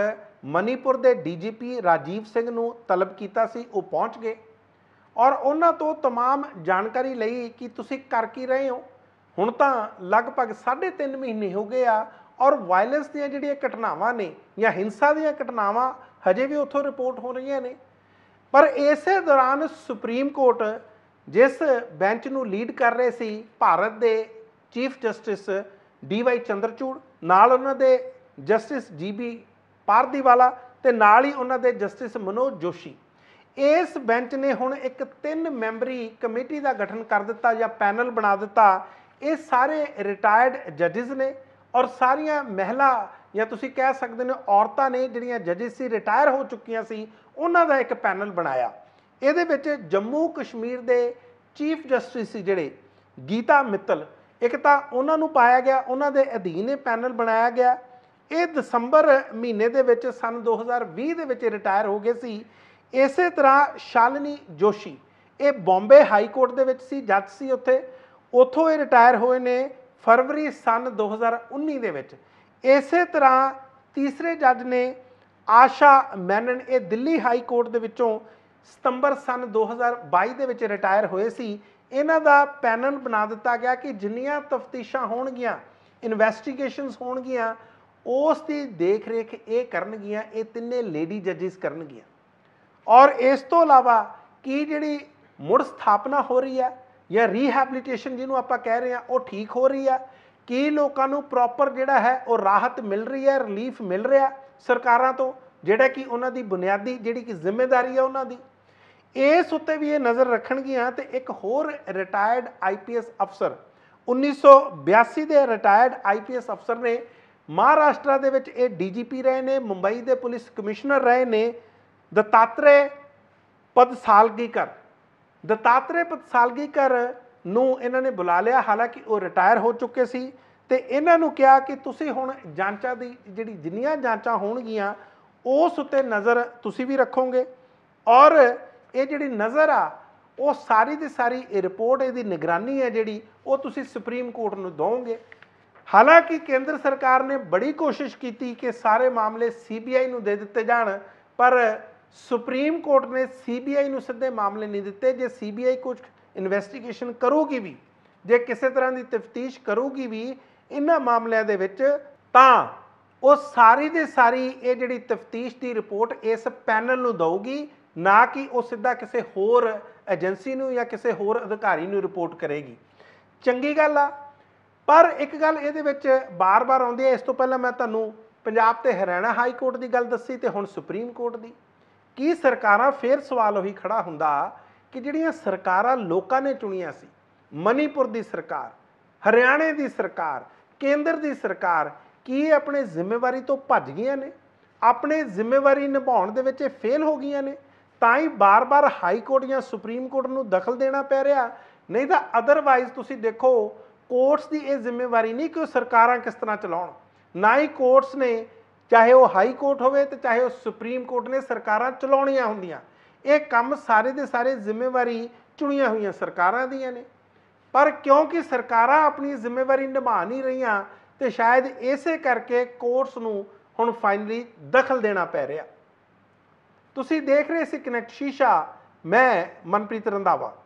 ਮਨੀਪੁਰ ਦੇ ਡੀਜੀਪੀ ਰਾਜੀਵ ਸਿੰਘ ਨੂੰ ਤਲਬ ਕੀਤਾ ਸੀ ਉਹ ਪਹੁੰਚ ਗਏ ਔਰ ਉਹਨਾਂ ਤੋਂ तमाम ਜਾਣਕਾਰੀ ਲਈ ਕਿ ਤੁਸੀਂ ਕਰ ਕੀ ਰਹੇ ਹੋ ਹੁਣ ਤਾਂ ਲਗਭਗ 3.5 ਮਹੀਨੇ ਹੋ ਗਏ ਆ ਔਰ ਵਾਇਲੈਂਸ ਦੀਆਂ ਜਿਹੜੀਆਂ ਘਟਨਾਵਾਂ ਨੇ ਜਾਂ ਹਿੰਸਾ ਦੀਆਂ ਘਟਨਾਵਾਂ ਹਜੇ ਵੀ ਉੱਥੋਂ ਰਿਪੋਰਟ ਹੋ ਰਹੀਆਂ ਨੇ ਪਰ ਇਸੇ ਦੌਰਾਨ ਸੁਪਰੀਮ ਕੋਰਟ ਜਿਸ ਬੈਂਚ ਨੂੰ ਲੀਡ ਕਰ ਰਹੇ ਸੀ ਭਾਰਤ ਦੇ chief justice D Y Chandrachud ਨਾਲ ਉਹਨਾਂ ਦੇ ਜਸਟਿਸ ਜੀ ਬੀ ਪਾਰਦੀਵਾਲਾ ਤੇ ਨਾਲ ਹੀ ਉਹਨਾਂ ਦੇ ਜਸਟਿਸ ਮਨੋਜ ਜੋਸ਼ੀ ਇਸ ਬੈਂਚ ਨੇ ਹੁਣ ਇੱਕ ਤਿੰਨ ਮੈਂਬਰੀ ਕਮੇਟੀ ਦਾ ਗਠਨ ਕਰ ਦਿੱਤਾ ਜਾਂ ਪੈਨਲ ਬਣਾ ਦਿੱਤਾ ਇਹ ਸਾਰੇ ਰਿਟਾਇਰਡ ਜੱਜਸ ਨੇ ਔਰ ਸਾਰੀਆਂ ਮਹਿਲਾ ਜਾਂ ਤੁਸੀਂ ਕਹਿ ਸਕਦੇ ਨੇ ਔਰਤਾਂ ਨੇ ਜਿਹੜੀਆਂ ਜੱਜਿਸ ਸੀ ਰਿਟਾਇਰ ਹੋ ਚੁੱਕੀਆਂ ਸੀ ਉਹਨਾਂ ਦਾ ਇੱਕ ਪੈਨਲ ਬਣਾਇਆ ਇਹਦੇ ਵਿੱਚ ਜੰਮੂ ਕਸ਼ਮੀਰ ਦੇ ਚੀਫ ਜਸਟਿਸ ਸੀ ਜਿਹੜੇ ਗੀਤਾ ਮਿੱਤਲ ਇੱਕ ਤਾਂ ਉਹਨਾਂ ਨੂੰ ਪਾਇਆ ਗਿਆ ਉਹਨਾਂ ਦੇ ਅਧੀਨ ਇਹ ਪੈਨਲ ਬਣਾਇਆ ਗਿਆ ਇਹ ਦਸੰਬਰ ਮਹੀਨੇ ਦੇ ਵਿੱਚ ਸਨ 2020 ਦੇ ਵਿੱਚ ਰਿਟਾਇਰ ਹੋ ਗਏ ਸੀ ਇਸੇ ਤਰ੍ਹਾਂ ਸ਼ਾਲਨੀ ਜੋਸ਼ੀ ਇਹ ਬੰਬੇ ਹਾਈ ਕੋਰਟ ਦੇ ਵਿੱਚ ਸੀ ਜੱਜ ਸੀ ਉੱਥੇ ਉਥੋਂ ਇਹ ਰਿਟਾਇਰ ਹੋਏ ਨੇ ਫਰਵਰੀ ਸਨ 2019 ਦੇ ਵਿੱਚ ਇਸੇ ਤਰ੍ਹਾਂ ਤੀਸਰੇ ਜੱਜ ਨੇ ਆਸ਼ਾ ਮੈਨਨ ਇਹ ਦਿੱਲੀ ਹਾਈ ਕੋਰਟ ਦੇ ਵਿੱਚੋਂ ਸਤੰਬਰ ਸਨ 2022 ਦੇ ਵਿੱਚ ਰਿਟਾਇਰ ਹੋਏ ਸੀ ਇਹਨਾਂ ਦਾ ਪੈਨਲ ਬਣਾ ਦਿੱਤਾ ਗਿਆ ਕਿ ਜਿੰਨੀਆਂ ਤਫਤੀਸ਼ਾਂ ਹੋਣਗੀਆਂ ਇਨਵੈਸਟੀਗੇਸ਼ਨਸ ਹੋਣਗੀਆਂ ਉਸ ਦੀ ਦੇਖ-ਰੇਖ ਇਹ ਕਰਨਗੀਆਂ ਇਹ ਤਿੰਨੇ ਲੇਡੀ ਜੱਜਿਸ ਕਰਨਗੀਆਂ ਔਰ ਇਸ ਤੋਂ ਇਲਾਵਾ ਕੀ ਜਿਹੜੀ ਮੁੜ ਸਥਾਪਨਾ ਹੋ ਰਹੀ ਹੈ ਜਾਂ ਰੀਹੈਬਿਲਿਟੇਸ਼ਨ ਜਿਹਨੂੰ ਆਪਾਂ ਕਹਿ ਰਹੇ ਹਾਂ ਉਹ ਠੀਕ ਹੋ ਰਹੀ ਹੈ ਕੀ ਲੋਕਾਂ ਨੂੰ ਪ੍ਰੋਪਰ ਜਿਹੜਾ ਹੈ ਉਹ ਰਾਹਤ ਮਿਲ ਰਹੀ ਹੈ ਰਿਲੀਫ ਮਿਲ ਰਿਹਾ ਸਰਕਾਰਾਂ ਤੋਂ ਜਿਹੜਾ ਕਿ ਉਹਨਾਂ ਦੀ ਬੁਨਿਆਦੀ ਜਿਹੜੀ ਕਿ ਜ਼ਿੰਮੇਵਾਰੀ ਹੈ ਉਹਨਾਂ ਦੀ ਇਸ ਉੱਤੇ ਵੀ ਇਹ ਨਜ਼ਰ ਰੱਖਣਗੀਆਂ ਤੇ ਇੱਕ ਹੋਰ ਰਿਟਾਇਰਡ ਆਈਪੀਐਸ ਅਫਸਰ 1982 ਦੇ ਰਿਟਾਇਰਡ ਆਈਪੀਐਸ ਅਫਸਰ ਨੇ ਮਹਾਰਾਸ਼ਟਰ ਦੇ ਵਿੱਚ ਇਹ ਡੀਜੀਪੀ ਰਹੇ ਨੇ ਮੁੰਬਈ ਦੇ ਪੁਲਿਸ ਕਮਿਸ਼ਨਰ ਰਹੇ ਨੇ ਦਤਾਤਰੇ ਪਦਸਾਲਗੀਕਰ ਦਤਾਤਰੇ ਪਦਸਾਲਗੀਕਰ ਨੂੰ ਇਹਨਾਂ ਨੇ ਬੁਲਾ ਲਿਆ ਹਾਲਾਂਕਿ ਉਹ ਰਿਟਾਇਰ ਹੋ ਚੁੱਕੇ ਸੀ ਤੇ ਇਹਨਾਂ ਨੂੰ ਕਿਹਾ ਕਿ ਤੁਸੀਂ ਹੁਣ ਜਾਂਚਾਂ ਦੀ ਜਿਹੜੀ ਜਿੰਨੀਆਂ ਜਾਂਚਾਂ ਹੋਣਗੀਆਂ ਉਸ ਉੱਤੇ ਨਜ਼ਰ ਤੁਸੀਂ ਵੀ ਰੱਖੋਗੇ ਔਰ ਇਹ ਜਿਹੜੀ ਨਜ਼ਰ ਆ ਉਹ ਸਾਰੀ ਦੀ ਸਾਰੀ ਇਹ ਰਿਪੋਰਟ ਇਹਦੀ ਨਿਗਰਾਨੀ ਹੈ ਜਿਹੜੀ ਉਹ ਤੁਸੀਂ ਸੁਪਰੀਮ ਕੋਰਟ ਨੂੰ ਦੋਗੇ ਹਾਲਾਂਕਿ ਕੇਂਦਰ ਸਰਕਾਰ ਨੇ ਬੜੀ ਕੋਸ਼ਿਸ਼ ਕੀਤੀ ਕਿ ਸਾਰੇ ਮਾਮਲੇ ਸੀਬੀਆਈ ਨੂੰ ਦੇ ਦਿੱਤੇ ਜਾਣ ਪਰ ਸੁਪਰੀਮ ਕੋਰਟ ਨੇ ਸੀਬੀਆਈ ਨੂੰ ਸਿੱਧੇ ਮਾਮਲੇ ਨਹੀਂ ਦਿੱਤੇ ਜੇ ਸੀਬੀਆਈ ਕੁਝ ਇਨਵੈਸਟੀਗੇਸ਼ਨ ਕਰੂਗੀ ਵੀ ਜੇ ਕਿਸੇ ਤਰ੍ਹਾਂ ਦੀ ਤਫਤੀਸ਼ ਕਰੂਗੀ ਵੀ ਇਹਨਾਂ ਮਾਮਲਿਆਂ ਦੇ ਵਿੱਚ ਤਾਂ ਉਹ ਸਾਰੀ ਦੀ ਸਾਰੀ ਇਹ ਜਿਹੜੀ ਤਫਤੀਸ਼ ਦੀ ਰਿਪੋਰਟ ਇਸ ਪੈਨਲ ਨੂੰ ਦਊਗੀ ਨਾ ਕਿ ਉਹ ਸਿੱਧਾ ਕਿਸੇ ਹੋਰ ਏਜੰਸੀ ਨੂੰ ਜਾਂ ਕਿਸੇ ਹੋਰ ਅਧਿਕਾਰੀ ਨੂੰ ਰਿਪੋਰਟ ਕਰੇਗੀ ਚੰਗੀ ਗੱਲ ਆ ਪਰ ਇੱਕ ਗੱਲ ਇਹਦੇ ਵਿੱਚ ਬਾਰ-ਬਾਰ ਆਉਂਦੀ ਹੈ ਇਸ ਤੋਂ ਪਹਿਲਾਂ ਮੈਂ ਤੁਹਾਨੂੰ ਪੰਜਾਬ ਤੇ ਹਰਿਆਣਾ ਹਾਈ ਕੋਰਟ ਦੀ ਗੱਲ ਦੱਸੀ ਤੇ ਹੁਣ ਸੁਪਰੀਮ ਕੋਰਟ ਦੀ ਕੀ ਸਰਕਾਰਾਂ ਫੇਰ ਸਵਾਲ ਉਹੀ ਖੜਾ ਹੁੰਦਾ ਕਿ ਜਿਹੜੀਆਂ ਸਰਕਾਰਾਂ ਲੋਕਾਂ ਨੇ ਚੁਣੀਆਂ ਸੀ ਮਨੀਪੁਰ ਦੀ ਸਰਕਾਰ ਹਰਿਆਣੇ ਦੀ ਸਰਕਾਰ ਕੇਂਦਰ ਦੀ ਸਰਕਾਰ ਕੀ ਇਹ ਆਪਣੇ ਜ਼ਿੰਮੇਵਾਰੀ ਤੋਂ ਭੱਜ ਗਈਆਂ ਨੇ ਆਪਣੇ ਜ਼ਿੰਮੇਵਾਰੀ ਨਿਭਾਉਣ ਦੇ ਵਿੱਚ ਫੇਲ ਹੋ ਗਈਆਂ ਨੇ ਤਾਂ ਹੀ ਬਾਰ-ਬਾਰ ਹਾਈ ਕੋਰਟ ਜਾਂ ਸੁਪਰੀਮ ਕੋਰਟ ਨੂੰ ਦਖਲ ਦੇਣਾ ਪੈ ਰਿਹਾ ਨਹੀਂ ਤਾਂ ਅਦਰਵਾਈਜ਼ ਤੁਸੀਂ ਦੇਖੋ ਕੋਰਟਸ ਦੀ ਇਹ ਜ਼ਿੰਮੇਵਾਰੀ ਨਹੀਂ ਕਿ ਉਹ ਸਰਕਾਰਾਂ ਕਿਸ ਤਰ੍ਹਾਂ ਚਲਾਉਣ ਨਾ ਹੀ ਕੋਰਟਸ ਨੇ ਚਾਹੇ ਉਹ ਹਾਈ ਕੋਰਟ ਹੋਵੇ ਤੇ ਚਾਹੇ ਉਹ ਸੁਪਰੀਮ ਕੋਰਟ ਨੇ ਸਰਕਾਰਾਂ ਚਲਾਉਣੀਆਂ ਹੁੰਦੀਆਂ ਇਹ ਕੰਮ ਸਾਰੇ ਦੇ ਸਾਰੇ ਜ਼ਿੰਮੇਵਾਰੀ ਚੁਣੀਆਂ ਹੋਈਆਂ ਸਰਕਾਰਾਂ ਦੀਆਂ ਨੇ ਪਰ ਕਿਉਂਕਿ ਸਰਕਾਰਾਂ ਆਪਣੀ ਜ਼ਿੰਮੇਵਾਰੀ ਨਿਭਾ ਨਹੀਂ ਰਹੀਆਂ ਤੇ ਸ਼ਾਇਦ ਇਸੇ ਕਰਕੇ ਕੋਰਟਸ ਨੂੰ ਹੁਣ ਫਾਈਨਲੀ ਦਖਲ ਦੇਣਾ ਪੈ ਰਿਹਾ ਤੁਸੀਂ ਦੇਖ ਰਹੇ ਸੀ ਕਨੈਕਟ ਸ਼ੀਸ਼ਾ ਮੈਂ ਮਨਪ੍ਰੀਤ ਰੰਦਾਵਾ